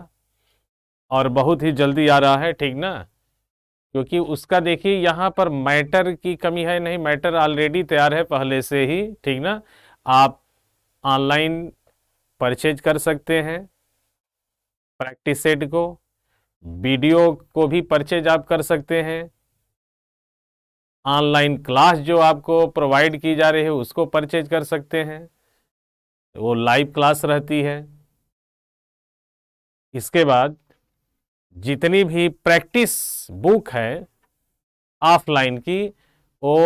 और बहुत ही जल्दी आ रहा है ठीक ना क्योंकि उसका देखिए यहाँ पर मैटर की कमी है नहीं मैटर ऑलरेडी तैयार है पहले से ही ठीक ना आप ऑनलाइन परचेज कर सकते हैं प्रैक्टिस सेट को वीडियो को भी परचेज आप कर सकते हैं ऑनलाइन क्लास जो आपको प्रोवाइड की जा रही है उसको परचेज कर सकते हैं वो लाइव क्लास रहती है इसके बाद जितनी भी प्रैक्टिस बुक है ऑफलाइन की वो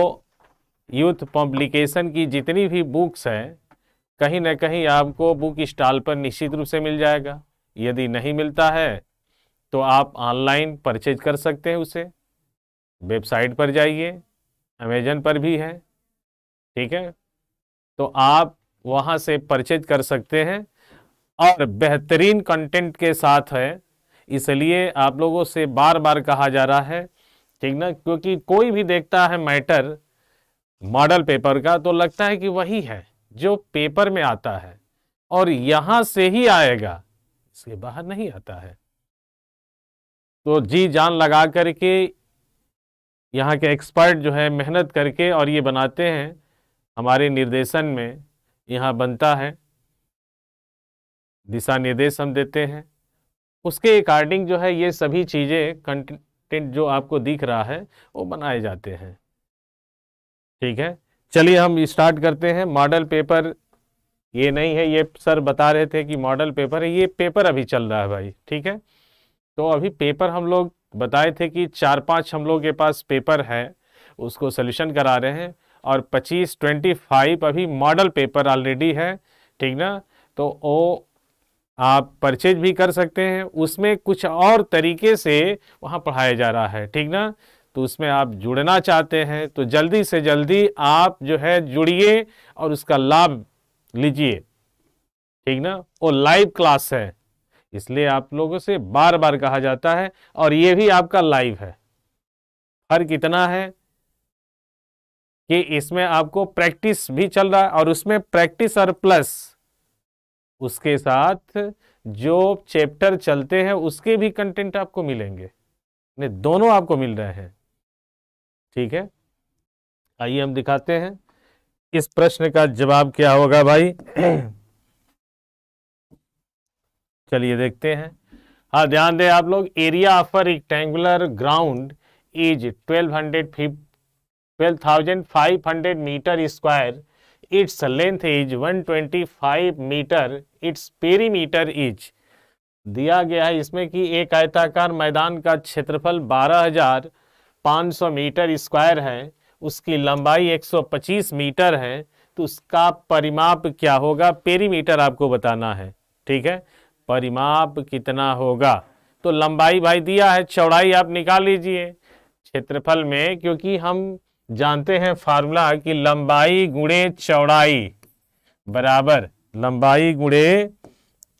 यूथ पब्लिकेशन की जितनी भी बुक्स हैं कहीं ना कहीं आपको बुक स्टॉल पर निश्चित रूप से मिल जाएगा यदि नहीं मिलता है तो आप ऑनलाइन परचेज कर सकते हैं उसे वेबसाइट पर जाइए अमेजन पर भी है ठीक है तो आप वहां से परचेज कर सकते हैं और बेहतरीन कंटेंट के साथ है इसलिए आप लोगों से बार बार कहा जा रहा है ठीक ना क्योंकि कोई भी देखता है मैटर मॉडल पेपर का तो लगता है कि वही है जो पेपर में आता है और यहां से ही आएगा इसके बाहर नहीं आता है तो जी जान लगा करके यहाँ के एक्सपर्ट जो है मेहनत करके और ये बनाते हैं हमारे निर्देशन में यहाँ बनता है दिशा निर्देश हम देते हैं उसके अकॉर्डिंग जो है ये सभी चीज़ें कंटेंट जो आपको दिख रहा है वो बनाए जाते हैं ठीक है चलिए हम स्टार्ट करते हैं मॉडल पेपर ये नहीं है ये सर बता रहे थे कि मॉडल पेपर है ये पेपर अभी चल रहा है भाई ठीक है तो अभी पेपर हम लोग बताए थे कि चार पांच हम लोग के पास पेपर है उसको सोल्यूशन करा रहे हैं और 25 फाइव अभी मॉडल पेपर ऑलरेडी है ठीक ना तो वो आप परचेज भी कर सकते हैं उसमें कुछ और तरीके से वहाँ पढ़ाया जा रहा है ठीक ना तो उसमें आप जुड़ना चाहते हैं तो जल्दी से जल्दी आप जो है जुड़िए और उसका लाभ लीजिए ठीक ना वो लाइव क्लास है इसलिए आप लोगों से बार बार कहा जाता है और ये भी आपका लाइव है हर कितना है कि इसमें आपको प्रैक्टिस भी चल रहा है और उसमें प्रैक्टिस और प्लस उसके साथ जो चैप्टर चलते हैं उसके भी कंटेंट आपको मिलेंगे ने दोनों आपको मिल रहे हैं ठीक है आइए हम दिखाते हैं इस प्रश्न का जवाब क्या होगा भाई चलिए देखते हैं हाँ ध्यान दें आप लोग area of a rectangular ground is twelve hundred twelve thousand five hundred metre square its length is 125 metre its perimeter is दिया गया है इसमें कि एक आयताकार मैदान का क्षेत्रफल 12,500 मीटर स्क्वायर है उसकी लंबाई 125 मीटर है तो उसका परिमाप क्या होगा पेरीमीटर आपको बताना है ठीक है परिमाप कितना होगा तो लंबाई भाई दिया है चौड़ाई आप निकाल लीजिए क्षेत्रफल में क्योंकि हम जानते हैं फार्मूला कि लंबाई गुणे चौड़ाई बराबर लंबाई गुणे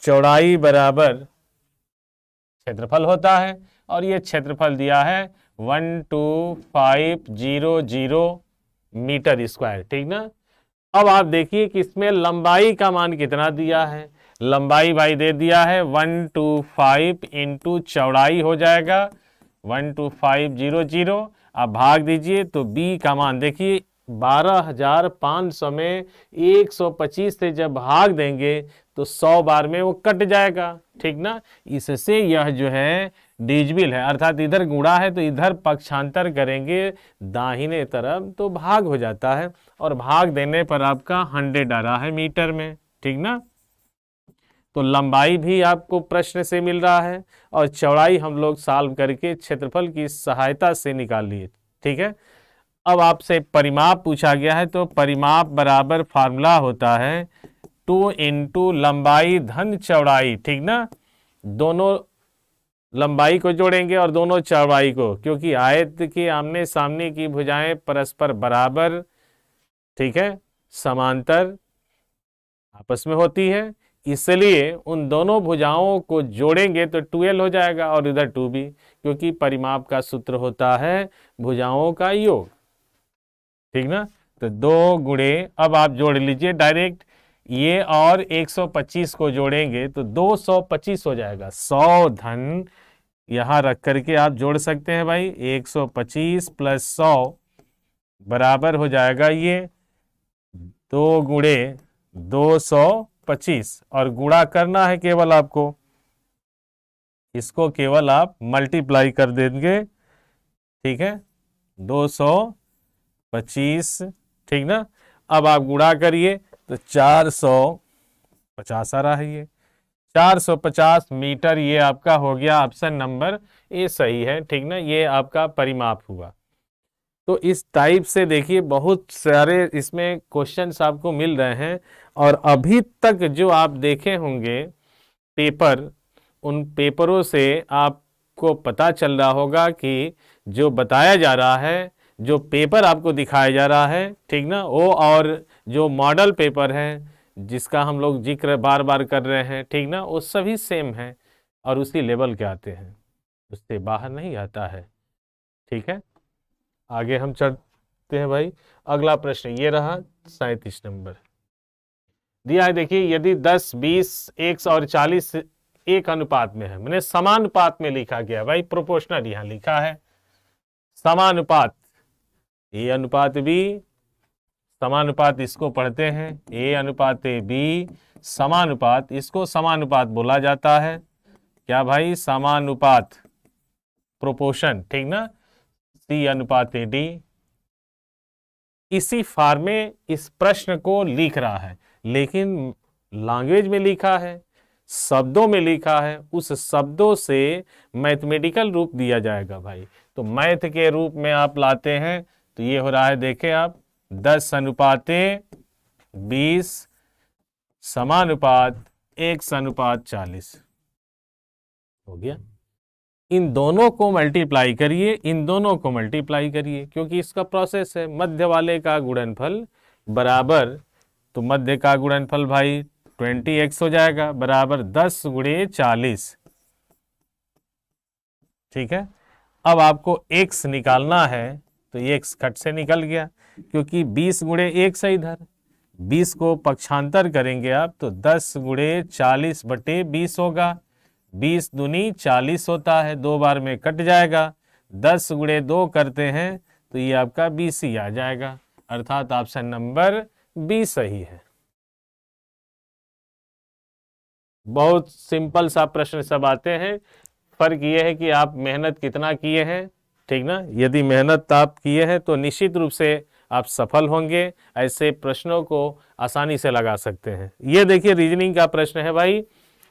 चौड़ाई बराबर क्षेत्रफल होता है और ये क्षेत्रफल दिया है one two five zero zero metre square ठीक ना अब आप देखिए कि इसमें लंबाई का मान कितना दिया है लंबाई भाई दे दिया है वन टू फाइव इंटू चौड़ाई हो जाएगा one two five zero zero आप भाग दीजिए तो बी का मान देखिए बारह हजार पाँच सौ में एक सौ पच्चीस से जब भाग देंगे तो सौ बार में वो कट जाएगा ठीक ना इससे यह जो है डिजबिल है अर्थात इधर गुणा है तो इधर पक्षांतर करेंगे दाहिने तरफ तो भाग हो जाता है और भाग देने पर आपका हंड्रेड आ रहा है मीटर में ठीक ना तो लंबाई भी आपको प्रश्न से मिल रहा है और चौड़ाई हम लोग साल्व करके क्षेत्रफल की सहायता से निकाल लिए ठीक है अब आपसे परिमाप पूछा गया है तो परिमाप बराबर फार्मूला होता है टू इंटू लंबाई धन चौड़ाई ठीक ना दोनों लंबाई को जोड़ेंगे और दोनों चौड़ाई को क्योंकि आयत की आमने सामने की भुजाएं परस्पर बराबर ठीक है समांतर आपस में होती है इसलिए उन दोनों भुजाओं को जोड़ेंगे तो 2l हो जाएगा और इधर टू बी क्योंकि परिमाप का सूत्र होता है भुजाओं का योग ठीक ना तो दो गुड़े अब आप जोड़ लीजिए डायरेक्ट ये और 125 को जोड़ेंगे तो 225 हो जाएगा 100 धन यहां रख करके आप जोड़ सकते हैं भाई 125 प्लस 100 बराबर हो जाएगा ये दो गुड़े दो सौ पच्चीस और गुणा करना है केवल आपको इसको केवल आप मल्टीप्लाई कर देंगे ठीक है दो सौ पच्चीस ठीक ना अब आप गुणा करिए तो चार सौ पचास आ रहा है ये चार सौ पचास मीटर ये आपका हो गया ऑप्शन नंबर ए सही है ठीक ना ये आपका परिमाप हुआ तो इस टाइप से देखिए बहुत सारे इसमें क्वेश्चन आपको मिल रहे हैं और अभी तक जो आप देखे होंगे पेपर उन पेपरों से आपको पता चल रहा होगा कि जो बताया जा रहा है जो पेपर आपको दिखाया जा रहा है ठीक ना वो और जो मॉडल पेपर है जिसका हम लोग जिक्र बार बार कर रहे हैं ठीक ना वो सभी सेम है और उसी लेवल के आते हैं उससे बाहर नहीं आता है ठीक है आगे हम चलते हैं भाई अगला प्रश्न ये रहा सैतीस नंबर दिया है देखिए यदि 10, 20, 1 और 40 एक अनुपात में है मैंने समानुपात में लिखा गया भाई प्रोपोर्शनल यहां लिखा है समानुपात ए अनुपात बी समानुपात इसको पढ़ते हैं ए अनुपात ए बी समानुपात इसको समानुपात बोला जाता है क्या भाई समानुपात प्रोपोर्शन ठीक ना सी अनुपात ए डी इसी फार्म में इस प्रश्न को लिख रहा है लेकिन लैंग्वेज में लिखा है शब्दों में लिखा है उस शब्दों से मैथमेटिकल रूप दिया जाएगा भाई तो मैथ के रूप में आप लाते हैं तो ये हो रहा है देखें आप दस अनुपाते बीस समानुपात एक अनुपात चालीस हो गया इन दोनों को मल्टीप्लाई करिए इन दोनों को मल्टीप्लाई करिए क्योंकि इसका प्रोसेस है मध्य वाले का गुणनफल बराबर तो मध्य का गुणनफल भाई ट्वेंटी एक्स हो जाएगा बराबर दस गुड़े चालीस ठीक है अब आपको एक्स निकालना है तो ये एक्स खट से निकल गया क्योंकि बीस गुड़े एक से इधर बीस को पक्षांतर करेंगे आप तो दस गुड़े चालीस बटे बीस होगा बीस दुनी चालीस होता है दो बार में कट जाएगा दस गुड़े दो करते हैं तो ये आपका बीस ही आ जाएगा अर्थात ऑप्शन नंबर बी सही है बहुत सिंपल सा प्रश्न सब आते हैं फर्क ये है कि आप मेहनत कितना किए हैं ठीक ना यदि मेहनत आप किए हैं तो निश्चित रूप से आप सफल होंगे ऐसे प्रश्नों को आसानी से लगा सकते हैं ये देखिए रीजनिंग का प्रश्न है भाई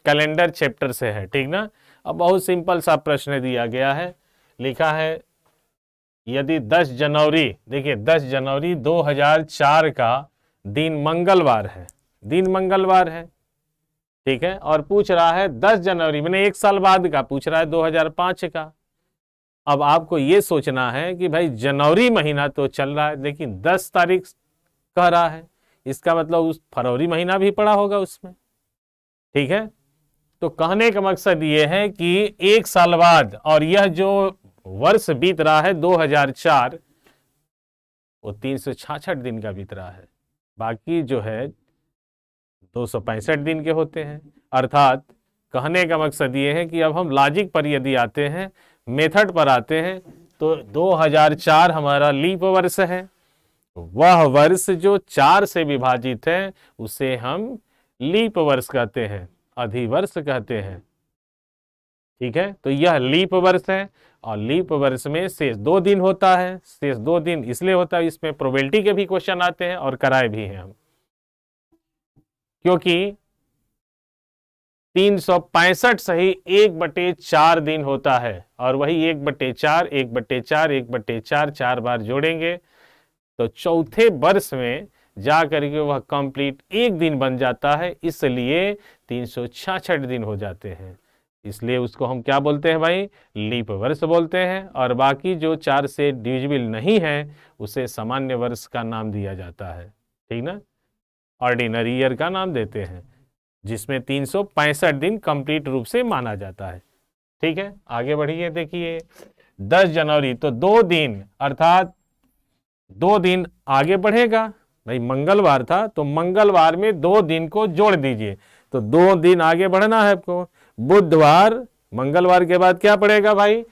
कैलेंडर चैप्टर से है ठीक ना अब बहुत सिंपल सा प्रश्न दिया गया है लिखा है यदि 10 जनवरी देखिए 10 जनवरी 2004 का दिन मंगलवार है दिन मंगलवार है ठीक है और पूछ रहा है 10 जनवरी मैंने एक साल बाद का पूछ रहा है 2005 का अब आपको ये सोचना है कि भाई जनवरी महीना तो चल रहा है लेकिन 10 तारीख कह रहा है इसका मतलब उस फरवरी महीना भी पड़ा होगा उसमें ठीक है तो कहने का मकसद ये है कि एक साल बाद और यह जो वर्ष बीत रहा है 2004 वो तीन दिन का बीत रहा है बाकी जो है दो दिन के होते हैं अर्थात कहने का मकसद ये है कि अब हम लॉजिक पर यदि आते हैं मेथड पर आते हैं तो 2004 हमारा लीप वर्ष है वह वर्ष जो चार से विभाजित है उसे हम लीप वर्ष कहते हैं अधिवर्ष कहते हैं ठीक है तो यह लीप वर्ष है और लीप वर्ष में शेष दो दिन होता है शेष दो दिन इसलिए होता है इसमें प्रोबेबिलिटी के भी क्वेश्चन आते हैं और कराए भी हैं हम क्योंकि तीन सौ पैंसठ सही एक बटे चार दिन होता है और वही एक बटे चार एक बटे चार एक बटे चार चार बार जोड़ेंगे तो चौथे वर्ष में जा करके वह कंप्लीट एक दिन बन जाता है इसलिए तीन दिन हो जाते हैं इसलिए उसको हम क्या बोलते हैं भाई लीप वर्ष बोलते हैं और बाकी जो चार से डिविजिबल नहीं है उसे सामान्य वर्ष का नाम दिया जाता है ठीक ना ऑर्डिनरी ईयर का नाम देते हैं जिसमें तीन दिन कंप्लीट रूप से माना जाता है ठीक है आगे बढ़िए देखिए 10 जनवरी तो दो दिन अर्थात दो दिन आगे बढ़ेगा भाई मंगलवार था तो मंगलवार में दो दिन को जोड़ दीजिए तो दो दिन आगे बढ़ना है आपको बुधवार मंगलवार के बाद क्या पड़ेगा भाई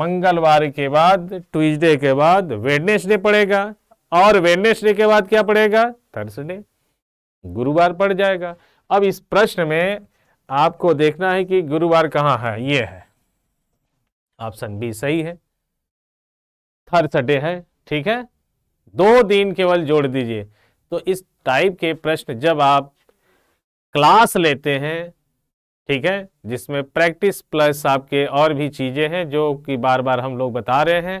मंगलवार के बाद ट्यूजडे के बाद वेडनेसडे पड़ेगा और वेडनेसडे के बाद क्या पड़ेगा थर्सडे गुरुवार पड़ जाएगा अब इस प्रश्न में आपको देखना है कि गुरुवार कहाँ है ये है ऑप्शन बी सही है थर्सडे है ठीक है दो दिन केवल जोड़ दीजिए तो इस टाइप के प्रश्न जब आप क्लास लेते हैं ठीक है जिसमें प्रैक्टिस प्लस आपके और भी चीज़ें हैं जो कि बार बार हम लोग बता रहे हैं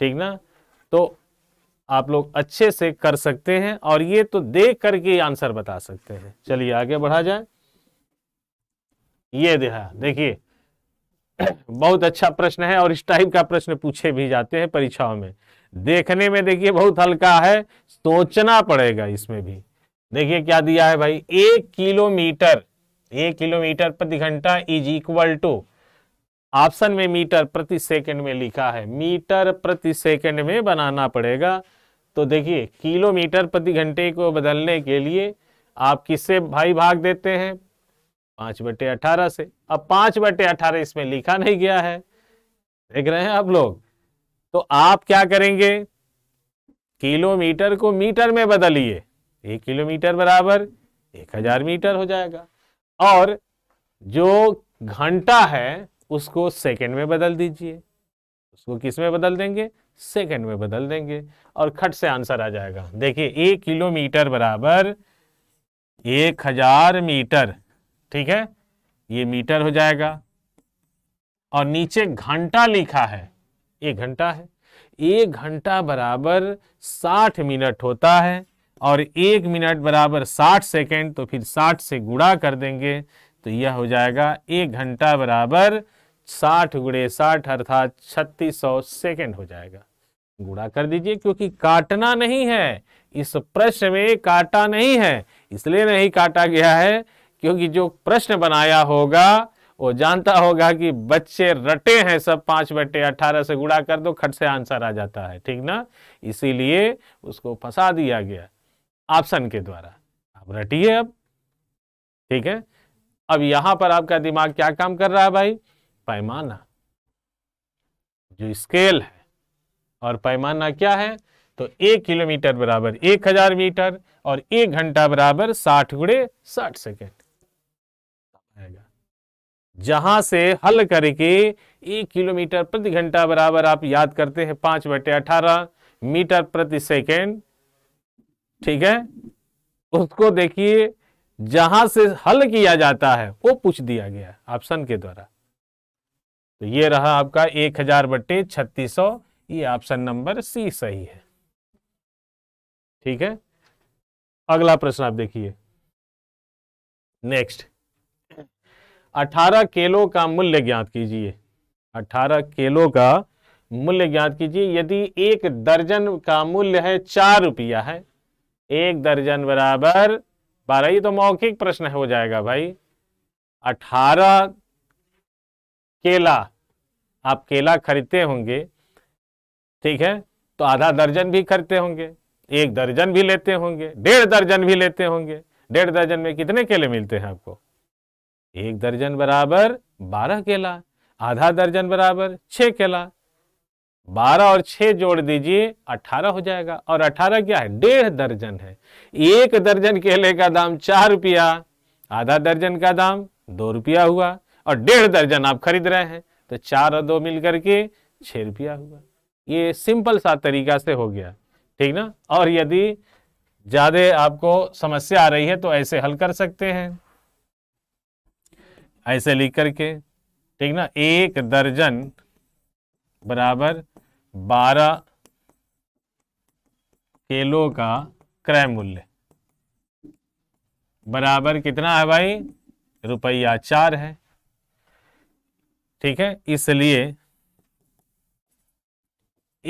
ठीक ना तो आप लोग अच्छे से कर सकते हैं और ये तो देख करके आंसर बता सकते हैं चलिए आगे बढ़ा जाए ये देखा देखिए <coughs> बहुत अच्छा प्रश्न है और इस टाइप का प्रश्न पूछे भी जाते हैं परीक्षाओं में देखने में देखिए बहुत हल्का है सोचना पड़ेगा इसमें भी देखिए क्या दिया है भाई एक किलोमीटर एक किलोमीटर प्रति घंटा इज इक्वल टू ऑप्शन में मीटर प्रति सेकंड में लिखा है मीटर प्रति सेकंड में बनाना पड़ेगा तो देखिए किलोमीटर प्रति घंटे को बदलने के लिए आप किससे भाई भाग देते हैं पांच बटे अठारह से अब पांच बटे अठारह इसमें लिखा नहीं गया है देख रहे हैं आप लोग तो आप क्या करेंगे किलोमीटर को मीटर में बदलिए एक किलोमीटर बराबर एक हजार मीटर हो जाएगा और जो घंटा है उसको सेकंड में बदल दीजिए उसको किस में बदल देंगे सेकंड में बदल देंगे और खट से आंसर आ जाएगा देखिए एक किलोमीटर बराबर एक हजार मीटर ठीक है ये मीटर हो जाएगा और नीचे घंटा लिखा है एक घंटा है एक घंटा बराबर साठ मिनट होता है और एक मिनट बराबर साठ सेकेंड तो फिर साठ से गुणा कर देंगे तो यह हो जाएगा एक घंटा बराबर साठ गुड़े साठ अर्थात छत्तीस सौ सेकेंड हो जाएगा गुणा कर दीजिए क्योंकि काटना नहीं है इस प्रश्न में काटा नहीं है इसलिए नहीं काटा गया है क्योंकि जो प्रश्न बनाया होगा वो जानता होगा कि बच्चे रटे हैं सब पांच बटे अट्ठारह से गुड़ा कर दो खट से आंसर आ जाता है ठीक ना इसीलिए उसको फंसा दिया गया ऑप्शन के द्वारा आप रटिए अब ठीक है अब यहां पर आपका दिमाग क्या काम कर रहा है भाई पैमाना जो स्केल है और पैमाना क्या है तो एक किलोमीटर बराबर एक हजार मीटर और एक घंटा बराबर साठ गुड़े साठ सेकेंड जहां से हल करके एक किलोमीटर प्रति घंटा बराबर आप याद करते हैं पांच बटे अठारह मीटर प्रति सेकेंड ठीक है उसको देखिए जहां से हल किया जाता है वो पूछ दिया गया ऑप्शन के द्वारा तो ये रहा आपका एक हजार बटे छत्तीस सौ ये ऑप्शन नंबर सी सही है ठीक है अगला प्रश्न आप देखिए नेक्स्ट 18 केलो का मूल्य ज्ञात कीजिए 18 केलो का मूल्य ज्ञात कीजिए यदि एक दर्जन का मूल्य है चार रुपया है एक दर्जन बराबर बारह ये तो मौखिक प्रश्न हो जाएगा भाई अठारह केला आप केला खरीदते होंगे ठीक है तो आधा दर्जन भी खरीदते होंगे एक दर्जन भी लेते होंगे डेढ़ दर्जन भी लेते होंगे डेढ़ दर्जन में कितने केले मिलते हैं आपको एक दर्जन बराबर बारह केला आधा दर्जन बराबर छ केला बारह और छह जोड़ दीजिए अठारह हो जाएगा और अठारह क्या है डेढ़ दर्जन है एक दर्जन केले का दाम चार रुपया आधा दर्जन का दाम दो रुपया हुआ और डेढ़ दर्जन आप खरीद रहे हैं तो चार और दो मिल करके छ रुपया हुआ ये सिंपल सा तरीका से हो गया ठीक ना और यदि ज़्यादा आपको समस्या आ रही है तो ऐसे हल कर सकते हैं ऐसे लिख करके ठीक ना एक दर्जन बराबर बारह केलो का क्रय मूल्य बराबर कितना है भाई रुपया चार है ठीक है इसलिए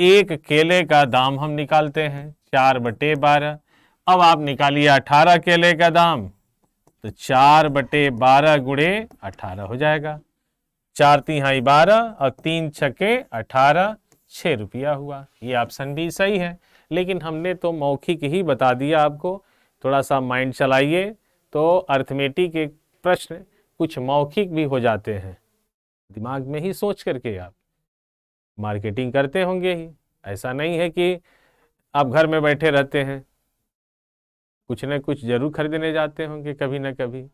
एक केले का दाम हम निकालते हैं चार बटे बारह अब आप निकालिए अठारह केले का दाम तो चार बटे बारह गुड़े अठारह हो जाएगा चार तिहाई बारह और तीन छके अठारह छः रुपया हुआ ये ऑप्शन भी सही है लेकिन हमने तो मौखिक ही बता दिया आपको थोड़ा सा माइंड चलाइए तो अर्थमेटिक के प्रश्न कुछ मौखिक भी हो जाते हैं दिमाग में ही सोच करके आप मार्केटिंग करते होंगे ही ऐसा नहीं है कि आप घर में बैठे रहते हैं कुछ ना कुछ जरूर खरीदने जाते होंगे कभी ना कभी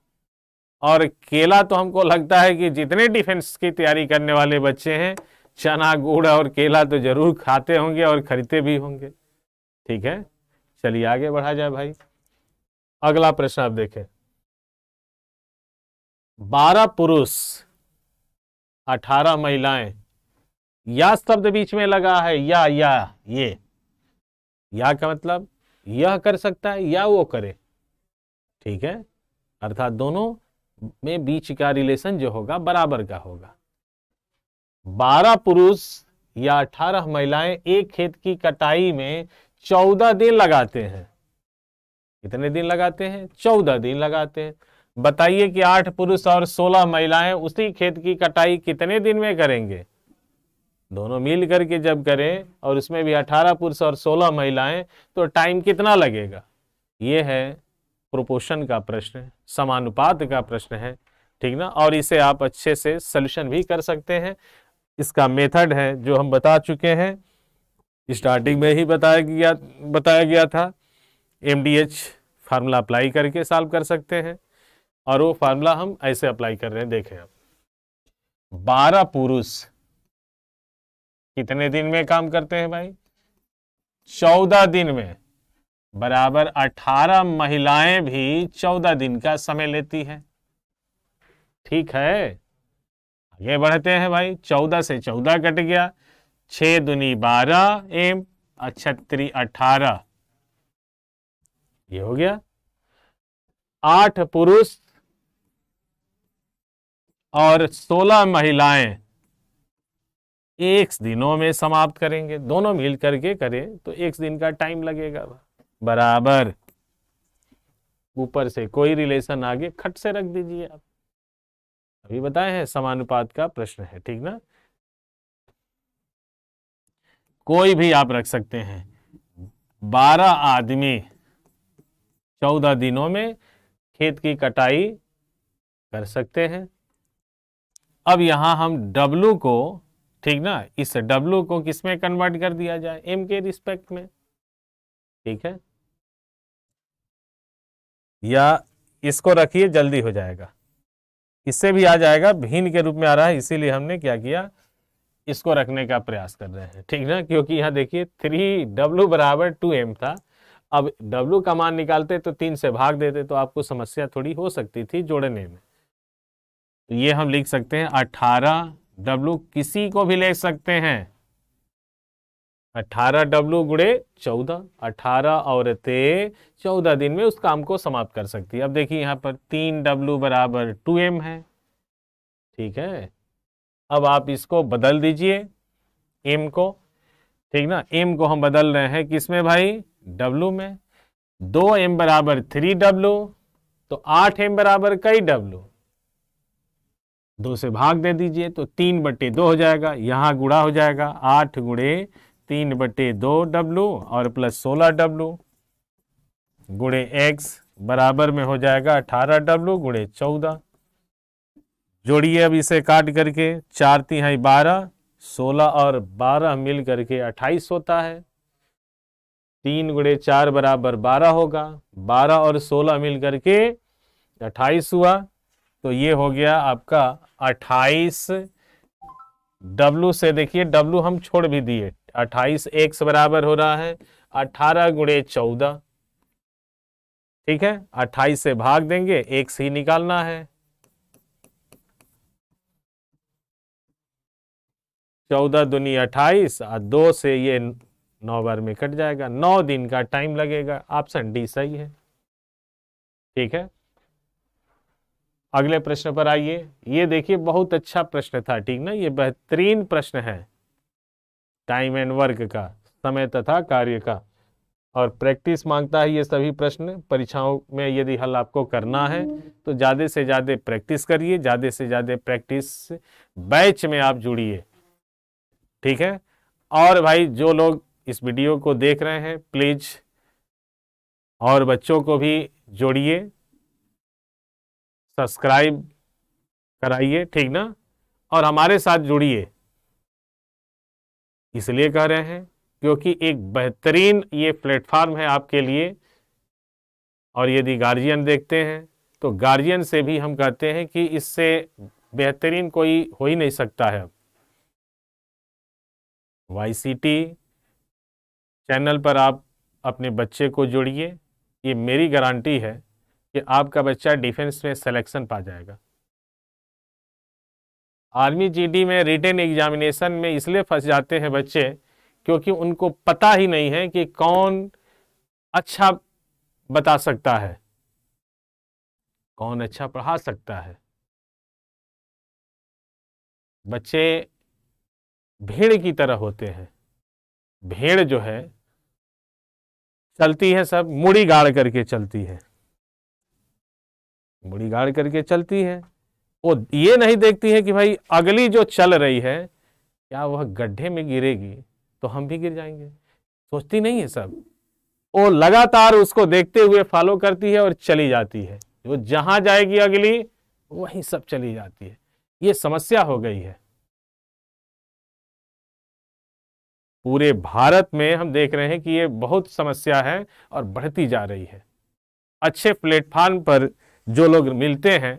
और केला तो हमको लगता है कि जितने डिफेंस की तैयारी करने वाले बच्चे हैं चना गुड़ और केला तो जरूर खाते होंगे और खरीदते भी होंगे ठीक है चलिए आगे बढ़ा जाए भाई अगला प्रश्न आप देखें बारह पुरुष अठारह महिलाएं या शब्द बीच में लगा है या या ये या का मतलब यह कर सकता है या वो करे ठीक है अर्थात दोनों में बीच का रिलेशन जो होगा बराबर का होगा बारह पुरुष या अठारह महिलाएं एक खेत की कटाई में चौदह दिन लगाते हैं कितने दिन लगाते हैं चौदह दिन लगाते हैं बताइए कि आठ पुरुष और सोलह महिलाएं उसी खेत की कटाई कितने दिन में करेंगे दोनों मिल करके जब करें और उसमें भी 18 पुरुष और 16 महिलाएं तो टाइम कितना लगेगा ये है प्रोपोर्शन का प्रश्न समानुपात का प्रश्न है ठीक ना और इसे आप अच्छे से सल्यूशन भी कर सकते हैं इसका मेथड है जो हम बता चुके हैं स्टार्टिंग में ही बताया गया बताया गया था M D H formula apply करके सॉल्व कर सकते हैं और वो फार्मूला हम ऐसे अप्लाई कर रहे हैं देखें आप बारह पुरुष कितने दिन में काम करते हैं भाई चौदह दिन में बराबर अठारह महिलाएं भी चौदह दिन का समय लेती हैं ठीक है आगे बढ़ते हैं भाई चौदह से चौदह कट गया छ दुनी बारह एम अठत्री अठारह ये हो गया आठ पुरुष और सोलह महिलाएं एक दिनों में समाप्त करेंगे दोनों मिल करके करें तो एक दिन का टाइम लगेगा बराबर ऊपर से कोई रिलेशन आगे खट से रख दीजिए आप अभी बताए हैं समानुपात का प्रश्न है ठीक ना कोई भी आप रख सकते हैं बारह आदमी चौदह दिनों में खेत की कटाई कर सकते हैं अब यहां हम W को ठीक ना इस W को किसमें कन्वर्ट कर दिया जाए M के रिस्पेक्ट में ठीक है या इसको रखिए जल्दी हो जाएगा इससे भी आ जाएगा भिन्न के रूप में आ रहा है इसीलिए हमने क्या किया इसको रखने का प्रयास कर रहे हैं ठीक ना क्योंकि यहाँ देखिए थ्री डब्लू बराबर टू एम था अब डब्ल्यू का मान निकालते तो तीन से भाग देते तो आपको समस्या थोड़ी हो सकती थी जोड़ने में तो ये हम लिख सकते हैं अठारह डब्लू किसी को भी ले सकते हैं अठारह डब्लू गुड़े चौदह अठारह औरतें चौदह दिन में उस काम को समाप्त कर सकती है अब देखिए यहाँ पर तीन डब्लू बराबर टू एम है ठीक है अब आप इसको बदल दीजिए एम को ठीक ना एम को हम बदल रहे हैं किसमें भाई डब्लू में दो एम बराबर थ्री डब्लू तो आठ एम बराबर कई डब्लू दो से भाग दे दीजिए तो तीन बटे दो हो जाएगा यहाँ गुड़ा हो जाएगा आठ गुड़े तीन बटे दो डब्लू और प्लस सोलह डब्लू गुड़े एक्स बराबर में हो जाएगा अठारह डब्लू गुड़े चौदह जोड़िए अब इसे काट करके चार तिहाई बारह सोलह और बारह मिल करके अट्ठाईस होता है तीन गुड़े चार बराबर बारह होगा बारह और सोलह मिल करके अट्ठाईस हुआ तो ये हो गया आपका अट्ठाईस डब्लू से देखिए डब्लू हम छोड़ भी दिए अट्ठाईस एक्स बराबर हो रहा है अठारह गुणे चौदह ठीक है अट्ठाईस से भाग देंगे एक्स ही निकालना है चौदह दुनी अट्ठाईस और दो से ये नौ बार में कट जाएगा नौ दिन का टाइम लगेगा ऑप्शन डी सही है ठीक है अगले प्रश्न पर आइए ये देखिए बहुत अच्छा प्रश्न था ठीक ना ये बेहतरीन प्रश्न है टाइम एंड वर्क का समय तथा कार्य का और प्रैक्टिस मांगता है ये सभी प्रश्न परीक्षाओं में यदि हल आपको करना है तो ज़्यादा से ज़्यादा प्रैक्टिस करिए ज़्यादा से ज़्यादा प्रैक्टिस बैच में आप जुड़िए ठीक है और भाई जो लोग इस वीडियो को देख रहे हैं प्लीज़ और बच्चों को भी जोड़िए सब्सक्राइब कराइए ठीक ना और हमारे साथ जुड़िए इसलिए कह रहे हैं क्योंकि एक बेहतरीन ये प्लेटफॉर्म है आपके लिए और यदि गार्जियन देखते हैं तो गार्जियन से भी हम कहते हैं कि इससे बेहतरीन कोई हो ही नहीं सकता है टी चैनल पर आप अपने बच्चे को जोड़िए ये मेरी गारंटी है कि आपका बच्चा डिफेंस में सिलेक्शन पा जाएगा आर्मी जीडी में रिटेन एग्जामिनेशन में इसलिए फंस जाते हैं बच्चे क्योंकि उनको पता ही नहीं है कि कौन अच्छा बता सकता है कौन अच्छा पढ़ा सकता है बच्चे भेड़ की तरह होते हैं भेड़ जो है चलती है सब मुड़ी गाड़ करके चलती है बड़ी गाड़ करके चलती है वो ये नहीं देखती है कि भाई अगली जो चल रही है क्या वह गड्ढे में गिरेगी तो हम भी गिर जाएंगे सोचती नहीं है सब वो लगातार उसको देखते हुए फॉलो करती है और चली जाती है वो जहां जाएगी अगली वहीं सब चली जाती है ये समस्या हो गई है पूरे भारत में हम देख रहे हैं कि ये बहुत समस्या है और बढ़ती जा रही है अच्छे प्लेटफार्म पर जो लोग मिलते हैं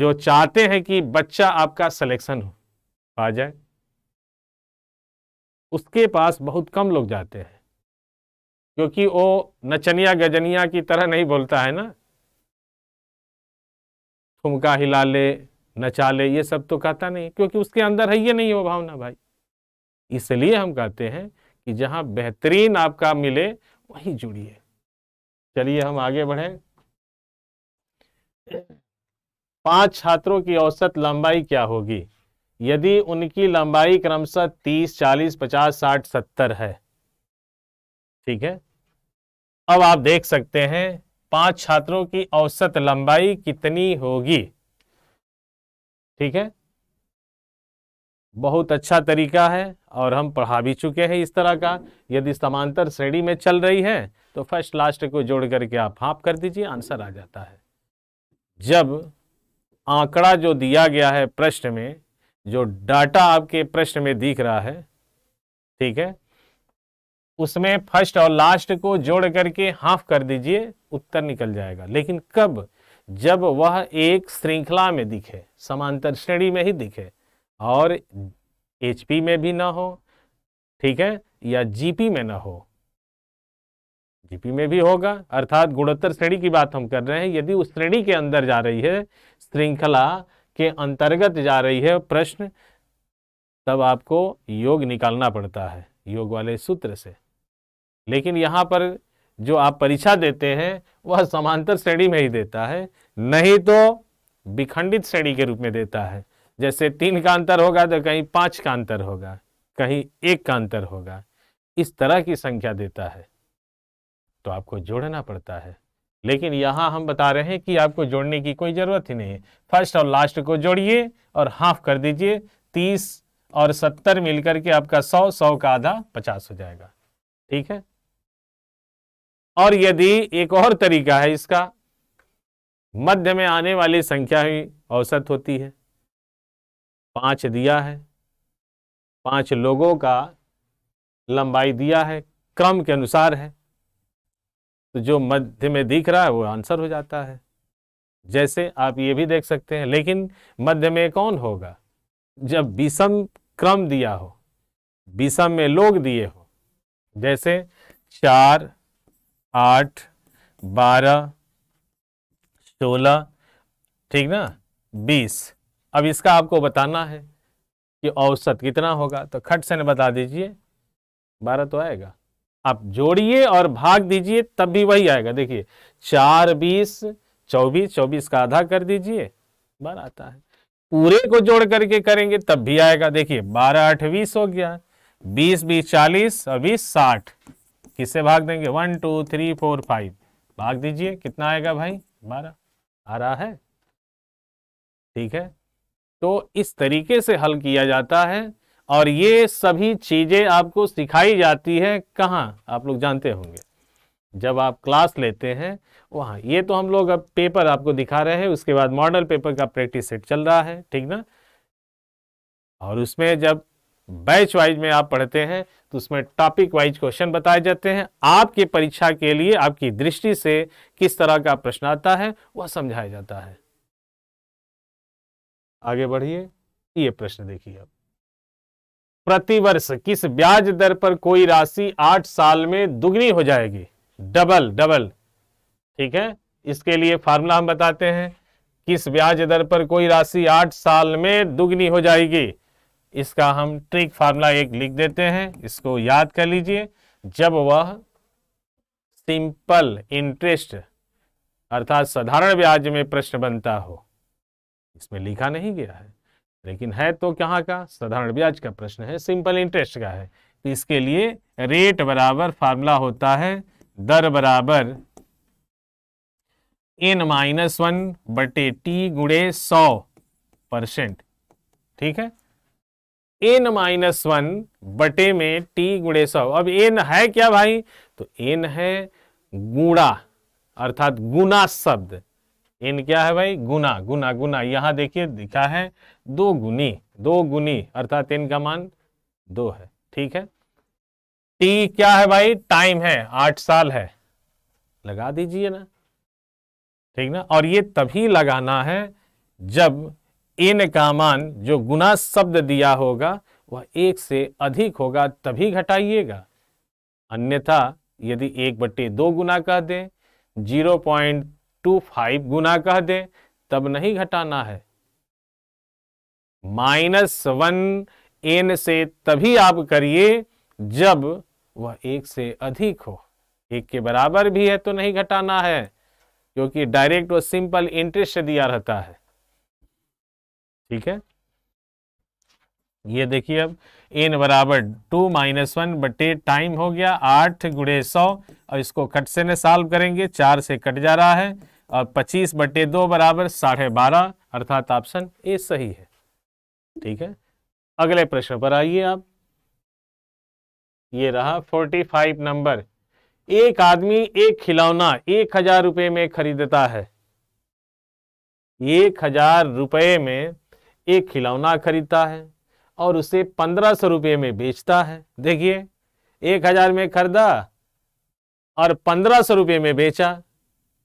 जो चाहते हैं कि बच्चा आपका सिलेक्शन हो आ जाए उसके पास बहुत कम लोग जाते हैं क्योंकि वो नचनिया गजनिया की तरह नहीं बोलता है ना ठुमका हिला ले नचा ले ये सब तो कहता नहीं क्योंकि उसके अंदर है ये नहीं वो भावना भाई इसलिए हम कहते हैं कि जहाँ बेहतरीन आपका मिले वहीं जुड़िए चलिए हम आगे बढ़ें पांच छात्रों की औसत लंबाई क्या होगी यदि उनकी लंबाई क्रमशः तीस चालीस पचास साठ सत्तर है ठीक है अब आप देख सकते हैं पांच छात्रों की औसत लंबाई कितनी होगी ठीक है बहुत अच्छा तरीका है और हम पढ़ा भी चुके हैं इस तरह का यदि समांतर श्रेणी में चल रही है तो फर्स्ट लास्ट को जोड़ करके आप हाफ कर दीजिए आंसर आ जाता है जब आंकड़ा जो दिया गया है प्रश्न में जो डाटा आपके प्रश्न में दिख रहा है ठीक है उसमें फर्स्ट और लास्ट को जोड़ करके हाफ कर दीजिए उत्तर निकल जाएगा लेकिन कब जब वह एक श्रृंखला में दिखे समांतर श्रेणी में ही दिखे और एचपी में भी ना हो ठीक है या जीपी में ना हो जीपी में भी होगा अर्थात गुणोत्तर श्रेणी की बात हम कर रहे हैं यदि उस श्रेणी के अंदर जा रही है श्रृंखला के अंतर्गत जा रही है प्रश्न तब आपको योग निकालना पड़ता है योग वाले सूत्र से लेकिन यहाँ पर जो आप परीक्षा देते हैं वह समांतर श्रेणी में ही देता है नहीं तो विखंडित श्रेणी के रूप में देता है जैसे तीन का अंतर होगा तो कहीं पाँच का अंतर होगा कहीं एक का अंतर होगा इस तरह की संख्या देता है तो आपको जोड़ना पड़ता है लेकिन यहाँ हम बता रहे हैं कि आपको जोड़ने की कोई ज़रूरत ही नहीं है फर्स्ट और लास्ट को जोड़िए और हाफ कर दीजिए तीस और सत्तर मिलकर के आपका सौ सौ का आधा पचास हो जाएगा ठीक है और यदि एक और तरीका है इसका मध्य में आने वाली संख्या ही औसत होती है पांच दिया है पांच लोगों का लंबाई दिया है क्रम के अनुसार है तो जो मध्य में दिख रहा है वो आंसर हो जाता है जैसे आप ये भी देख सकते हैं लेकिन मध्य में कौन होगा जब विषम क्रम दिया हो विषम में लोग दिए हो जैसे चार आठ बारह सोलह ठीक ना बीस अब इसका आपको बताना है कि औसत कितना होगा तो खट से ने बता दीजिए बारह तो आएगा आप जोड़िए और भाग दीजिए तब भी वही आएगा देखिए चार बीस चौबीस चौबीस का आधा कर दीजिए बार आता है पूरे को जोड़ करके करेंगे तब भी आएगा देखिए बारह आठ बीस हो गया बीस बीस चालीस और बीस साठ किससे भाग देंगे one two three four five भाग दीजिए कितना आएगा भाई बारह आ रहा है ठीक है तो इस तरीके से हल किया जाता है और ये सभी चीज़ें आपको सिखाई जाती है कहाँ आप लोग जानते होंगे जब आप क्लास लेते हैं वहाँ ये तो हम लोग अब पेपर आपको दिखा रहे हैं उसके बाद मॉडल पेपर का प्रैक्टिस सेट चल रहा है ठीक ना और उसमें जब बैच वाइज में आप पढ़ते हैं तो उसमें टॉपिक वाइज क्वेश्चन बताए जाते हैं आपके परीक्षा के लिए आपकी दृष्टि से किस तरह का प्रश्न आता है वह समझाया जाता है आगे बढ़िए ये प्रश्न देखिए आप प्रतिवर्ष किस ब्याज दर पर कोई राशि आठ साल में दुगनी हो जाएगी डबल डबल ठीक है इसके लिए फार्मूला हम बताते हैं किस ब्याज दर पर कोई राशि आठ साल में दुगनी हो जाएगी इसका हम ट्रिक फार्मूला एक लिख देते हैं इसको याद कर लीजिए जब वह सिंपल इंटरेस्ट अर्थात साधारण ब्याज में प्रश्न बनता हो इसमें लिखा नहीं गया है लेकिन है तो कहाँ का साधारण ब्याज का प्रश्न है सिंपल इंटरेस्ट का है तो इसके लिए रेट बराबर फार्मूला होता है दर बराबर एन माइनस वन बटे टी गुड़े सौ परसेंट ठीक है एन माइनस वन बटे में टी गुड़े सौ अब एन है क्या भाई तो एन है गुणा अर्थात गुना शब्द इन क्या है भाई गुना गुना गुना यहां देखिए दिखा है दो गुनी दो गुनी अर्थात इन का मान दो है ठीक है टी क्या है भाई टाइम है आठ साल है लगा दीजिए ना ठीक ना और ये तभी लगाना है जब इन का मान जो गुना शब्द दिया होगा वह एक से अधिक होगा तभी घटाइएगा अन्यथा यदि एक बट्टे दो गुना कह दें जीरो पॉइंट टू फाइव गुना कह दें तब नहीं घटाना है माइनस वन एन से तभी आप करिए जब वह एक से अधिक हो एक के बराबर भी है तो नहीं घटाना है क्योंकि डायरेक्ट वो सिंपल इंटरेस्ट दिया रहता है ठीक है ये देखिए अब एन बराबर टू माइनस वन बटे टाइम हो गया आठ गुड़े सौ और इसको कट से ने सॉल्व करेंगे चार से कट जा रहा है और पच्चीस बटे दो बराबर साढ़े बारह अर्थात ऑप्शन ए सही है ठीक है अगले प्रश्न पर आइए आप ये रहा फोर्टी फाइव नंबर एक आदमी एक खिलौना एक हजार रुपये में खरीदता है एक हजार रुपये में एक खिलौना खरीदता है और उसे पंद्रह सौ रुपये में बेचता है देखिए एक हजार में खरीदा और पंद्रह सौ रुपये में बेचा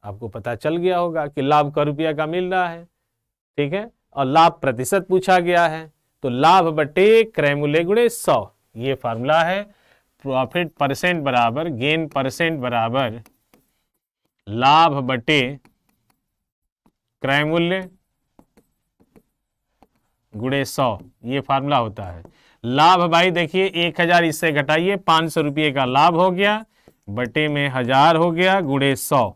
आपको पता चल गया होगा कि लाभ कर रुपया का मिल रहा है ठीक है और लाभ प्रतिशत पूछा गया है तो लाभ बटे क्रय मूल्य गुणे सौ ये फार्मूला है प्रॉफिट परसेंट बराबर गेन परसेंट बराबर लाभ बटे क्रय मूल्य गुणे सौ ये फार्मूला होता है लाभ भाई देखिए एक हजार इससे घटाइए पांच सौ रुपये का लाभ हो गया बटे में हजार हो गया गुणे सौ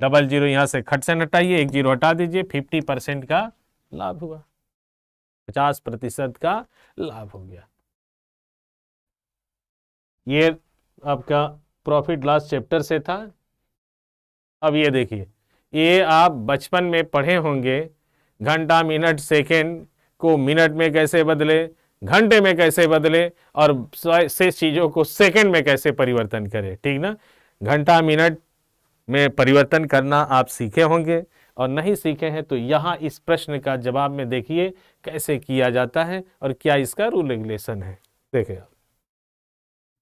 डबल जीरो यहां से खट से हटाइए एक जीरो हटा दीजिए फिफ्टी परसेंट का लाभ हुआ पचास प्रतिशत का लाभ हो गया ये आपका प्रॉफिट लॉस चैप्टर से था अब ये देखिए ये आप बचपन में पढ़े होंगे घंटा मिनट सेकेंड को मिनट में कैसे बदले घंटे में कैसे बदले और से चीज़ों को सेकेंड में कैसे परिवर्तन करें ठीक ना घंटा मिनट में परिवर्तन करना आप सीखे होंगे और नहीं सीखे हैं तो यहाँ इस प्रश्न का जवाब में देखिए कैसे किया जाता है और क्या इसका रूल रेगुलेशन है देखिए आप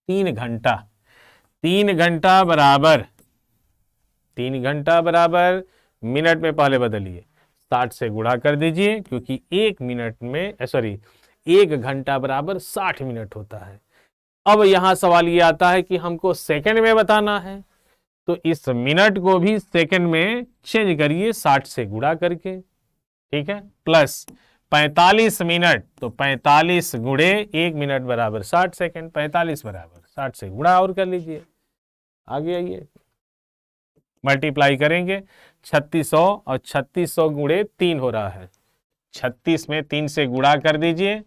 तीन घंटा तीन घंटा बराबर तीन घंटा बराबर मिनट में पहले बदलिए साठ से गुणा कर दीजिए क्योंकि एक मिनट में सॉरी एक घंटा बराबर साठ मिनट होता है अब यहां सवाल ये आता है कि हमको सेकंड में बताना है तो इस मिनट को भी सेकंड में चेंज करिए 60 से गुड़ा करके ठीक है प्लस 45 मिनट तो 45 गुड़े एक मिनट बराबर 60 सेकंड 45 बराबर 60 से गुड़ा और कर लीजिए आगे आइए मल्टीप्लाई करेंगे 3600 और 3600 गुड़े तीन हो रहा है 36 में तीन से गुड़ा कर दीजिए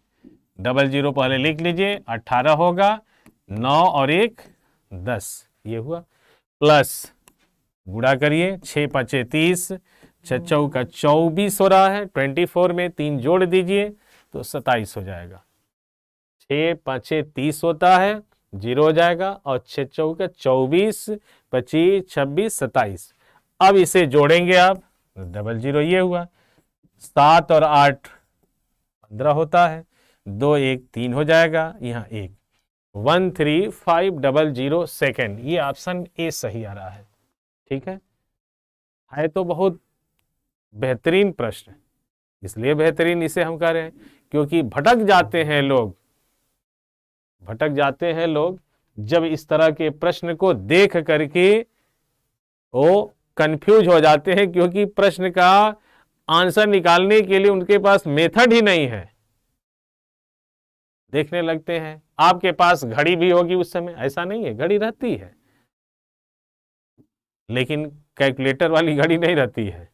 डबल जीरो पहले लिख लीजिए 18 होगा नौ और एक दस ये हुआ प्लस गुड़ा करिए छ पाँचे तीस चौ का चौबीस हो रहा है ट्वेंटी फोर में तीन जोड़ दीजिए तो सताइस हो जाएगा छ पचे तीस होता है जीरो हो जाएगा और छः चौ का चौबीस पच्चीस छब्बीस सताइस अब इसे जोड़ेंगे आप डबल जीरो ये हुआ सात और आठ पंद्रह होता है दो एक तीन हो जाएगा यहाँ एक one three five double zero second ये ऑप्शन ए सही आ रहा है ठीक है है तो बहुत बेहतरीन प्रश्न इसलिए बेहतरीन इसे हम कह रहे हैं क्योंकि भटक जाते हैं लोग भटक जाते हैं लोग जब इस तरह के प्रश्न को देख करके वो कंफ्यूज हो जाते हैं क्योंकि प्रश्न का आंसर निकालने के लिए उनके पास मेथड ही नहीं है देखने लगते हैं आपके पास घड़ी भी होगी उस समय ऐसा नहीं है घड़ी रहती है लेकिन कैलकुलेटर वाली घड़ी नहीं रहती है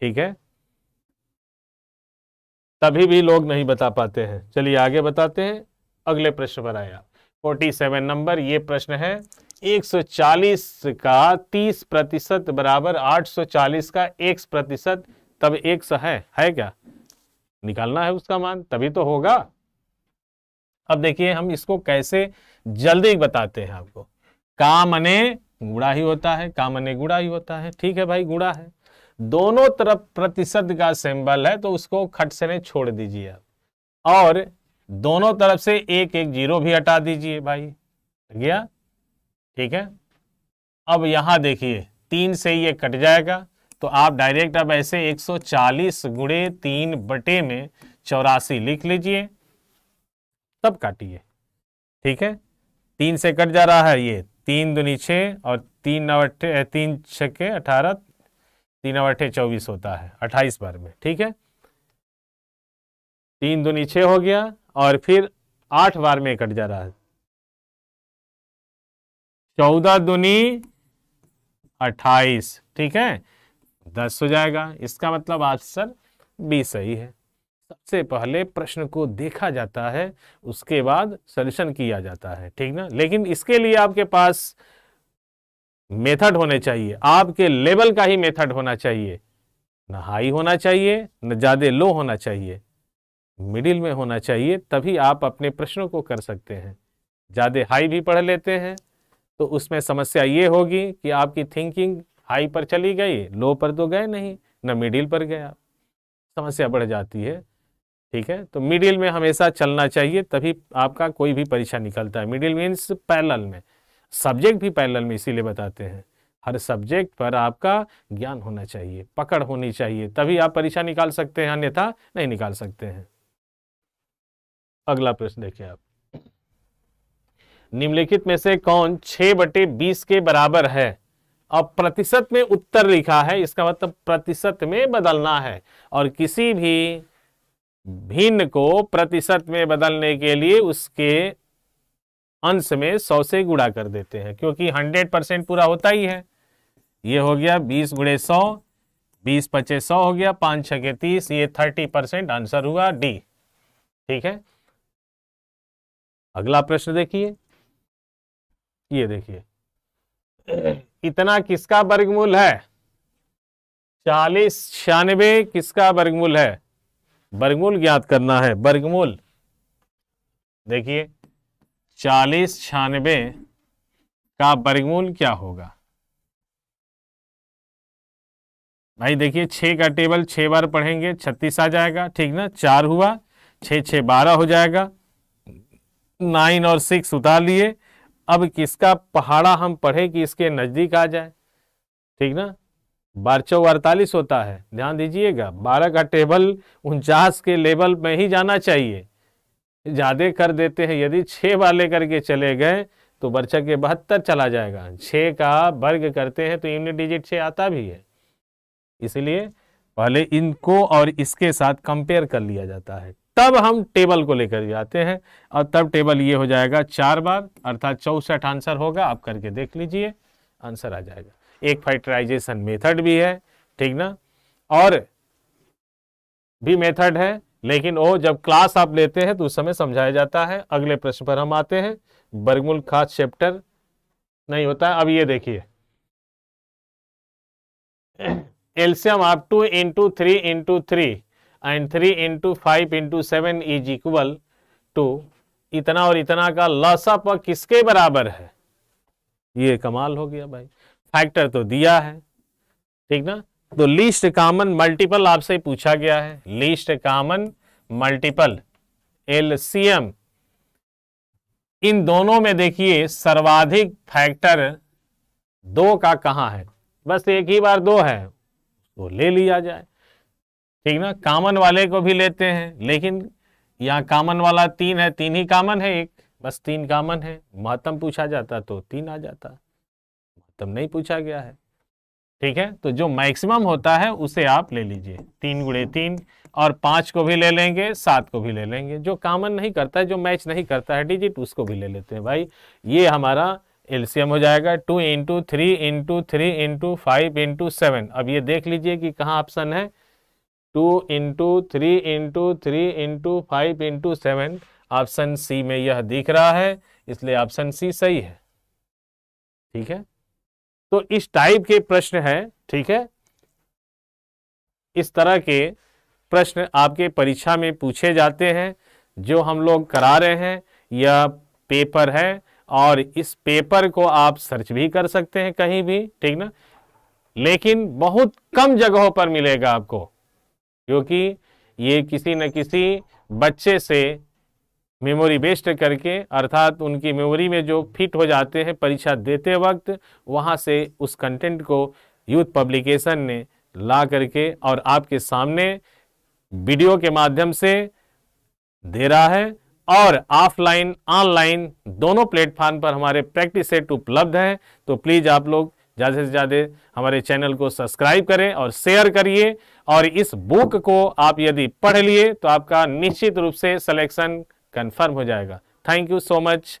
ठीक है तभी भी लोग नहीं बता पाते हैं चलिए आगे बताते हैं अगले प्रश्न पर आया 47 नंबर ये प्रश्न है 140 का 30 प्रतिशत बराबर 840 का एक प्रतिशत तब एक है है क्या निकालना है उसका मान तभी तो होगा अब देखिए हम इसको कैसे जल्दी बताते हैं आपको कामने गुड़ा ही होता है कामने गुड़ा ही होता है ठीक है भाई गुड़ा है दोनों तरफ प्रतिशत का सिंबल है तो उसको खट से छोड़ दीजिए आप और दोनों तरफ से एक एक जीरो भी हटा दीजिए भाई गया ठीक है अब यहां देखिए तीन से ये कट जाएगा तो आप डायरेक्ट अब ऐसे 140 सौ चालीस गुड़े तीन बटे में चौरासी लिख लीजिए तब काटिए ठीक है तीन से कट जा रहा है ये तीन दुनी छः और तीन अवठे तीन छके अठारह तीन अवटे चौबीस होता है अट्ठाईस बार में ठीक है तीन दुनी छः हो गया और फिर आठ बार में कट जा रहा है चौदह दुनी अट्ठाईस ठीक है दस हो जाएगा इसका मतलब आंसर बी सही है सबसे पहले प्रश्न को देखा जाता है उसके बाद सोल्यूशन किया जाता है ठीक ना लेकिन इसके लिए आपके पास मेथड होने चाहिए आपके लेवल का ही मेथड होना चाहिए ना हाई होना चाहिए न ज़्यादा लो होना चाहिए मिडिल में होना चाहिए तभी आप अपने प्रश्नों को कर सकते हैं ज़्यादा हाई भी पढ़ लेते हैं तो उसमें समस्या ये होगी कि आपकी थिंकिंग हाई पर चली गई लो पर तो गए नहीं ना मिडिल पर गए समस्या बढ़ जाती है ठीक है तो मिडिल में हमेशा चलना चाहिए तभी आपका कोई भी परीक्षा निकलता है मिडिल मीन्स पैरल में सब्जेक्ट भी पैरल में इसीलिए बताते हैं हर सब्जेक्ट पर आपका ज्ञान होना चाहिए पकड़ होनी चाहिए तभी आप परीक्षा निकाल सकते हैं अन्यथा नहीं निकाल सकते हैं अगला प्रश्न देखिए आप निम्नलिखित में से कौन छ बटे बीस के बराबर है अब प्रतिशत में उत्तर लिखा है इसका मतलब प्रतिशत में बदलना है और किसी भी भिन्न को प्रतिशत में बदलने के लिए उसके अंश में सौ से गुणा कर देते हैं क्योंकि हंड्रेड परसेंट पूरा होता ही है ये हो गया बीस गुणे सौ बीस पच्चीस सौ हो गया पांच छ के तीस ये थर्टी परसेंट आंसर हुआ डी ठीक है अगला प्रश्न देखिए ये देखिए इतना किसका वर्गमूल है चालीस छियानवे किसका वर्गमूल है वर्गमूल ज्ञात करना है वर्गमूल देखिए चालीस छियानबे का वर्गमूल क्या होगा भाई देखिए छ का टेबल छह बार पढ़ेंगे छत्तीस आ जाएगा ठीक ना चार हुआ छ छ बारह हो जाएगा नाइन और सिक्स उतार लिए अब किसका पहाड़ा हम पढ़े कि इसके नज़दीक आ जाए ठीक ना बार चौ अड़तालीस होता है ध्यान दीजिएगा बारह का टेबल उनचास के लेवल में ही जाना चाहिए ज़्यादा कर देते हैं यदि छः वाले करके चले गए तो बर्चक के बहत्तर चला जाएगा छः का वर्ग करते हैं तो यूनिट डिजिट छः आता भी है इसलिए पहले इनको और इसके साथ कंपेयर कर लिया जाता है तब हम टेबल को लेकर जाते हैं और तब टेबल ये हो जाएगा चार बार अर्थात चौसठ आंसर होगा आप करके देख लीजिए आंसर आ जाएगा एक फर्टिलाइजेशन मेथड भी है ठीक ना और भी मेथड है लेकिन वो जब क्लास आप लेते हैं तो उस समय समझाया जाता है अगले प्रश्न पर हम आते हैं बर्गमूल खास चैप्टर नहीं होता अब ये देखिए एल्सियम आप two into three into three and three into five into seven is equal to इतना और इतना का लसअप किसके बराबर है ये कमाल हो गया भाई फैक्टर तो दिया है ठीक ना तो लीस्ट कॉमन मल्टीपल आपसे पूछा गया है लीस्ट कॉमन मल्टीपल एलसीएम इन दोनों में देखिए सर्वाधिक फैक्टर दो का कहा है बस एक ही बार दो है तो ले लिया जाए ठीक ना कामन वाले को भी लेते हैं लेकिन यहाँ कामन वाला तीन है तीन ही कामन है एक बस तीन कामन है मातम पूछा जाता तो तीन आ जाता तब नहीं पूछा गया है ठीक है तो जो मैक्सिमम होता है उसे आप ले लीजिए तीन गुड़े तीन और पांच को भी ले लेंगे सात को भी ले लेंगे जो कॉमन नहीं करता है जो मैच नहीं करता है डिजिट उसको भी ले लेते हैं भाई ये हमारा एलसीएम हो जाएगा two into three into three into five into seven अब ये देख लीजिए कि कहाँ ऑप्शन है two into three into three into five into seven option C में यह दिख रहा है इसलिए ऑप्शन सी सही है ठीक है तो इस टाइप के प्रश्न हैं ठीक है इस तरह के प्रश्न आपके परीक्षा में पूछे जाते हैं जो हम लोग करा रहे हैं यह पेपर है और इस पेपर को आप सर्च भी कर सकते हैं कहीं भी ठीक ना लेकिन बहुत कम जगहों पर मिलेगा आपको क्योंकि ये किसी न किसी बच्चे से मेमोरी बेस्ड करके अर्थात उनकी मेमोरी में जो फिट हो जाते हैं परीक्षा देते वक्त वहाँ से उस कंटेंट को यूथ पब्लिकेशन ने ला करके और आपके सामने वीडियो के माध्यम से दे रहा है और ऑफलाइन ऑनलाइन दोनों प्लेटफॉर्म पर हमारे प्रैक्टिस सेट उपलब्ध हैं तो प्लीज़ आप लोग ज़्यादा से ज़्यादा हमारे चैनल को सब्सक्राइब करें और शेयर करिए और इस बुक को आप यदि पढ़ लिए तो आपका निश्चित रूप से सलेक्शन कन्फर्म हो जाएगा थैंक यू सो मच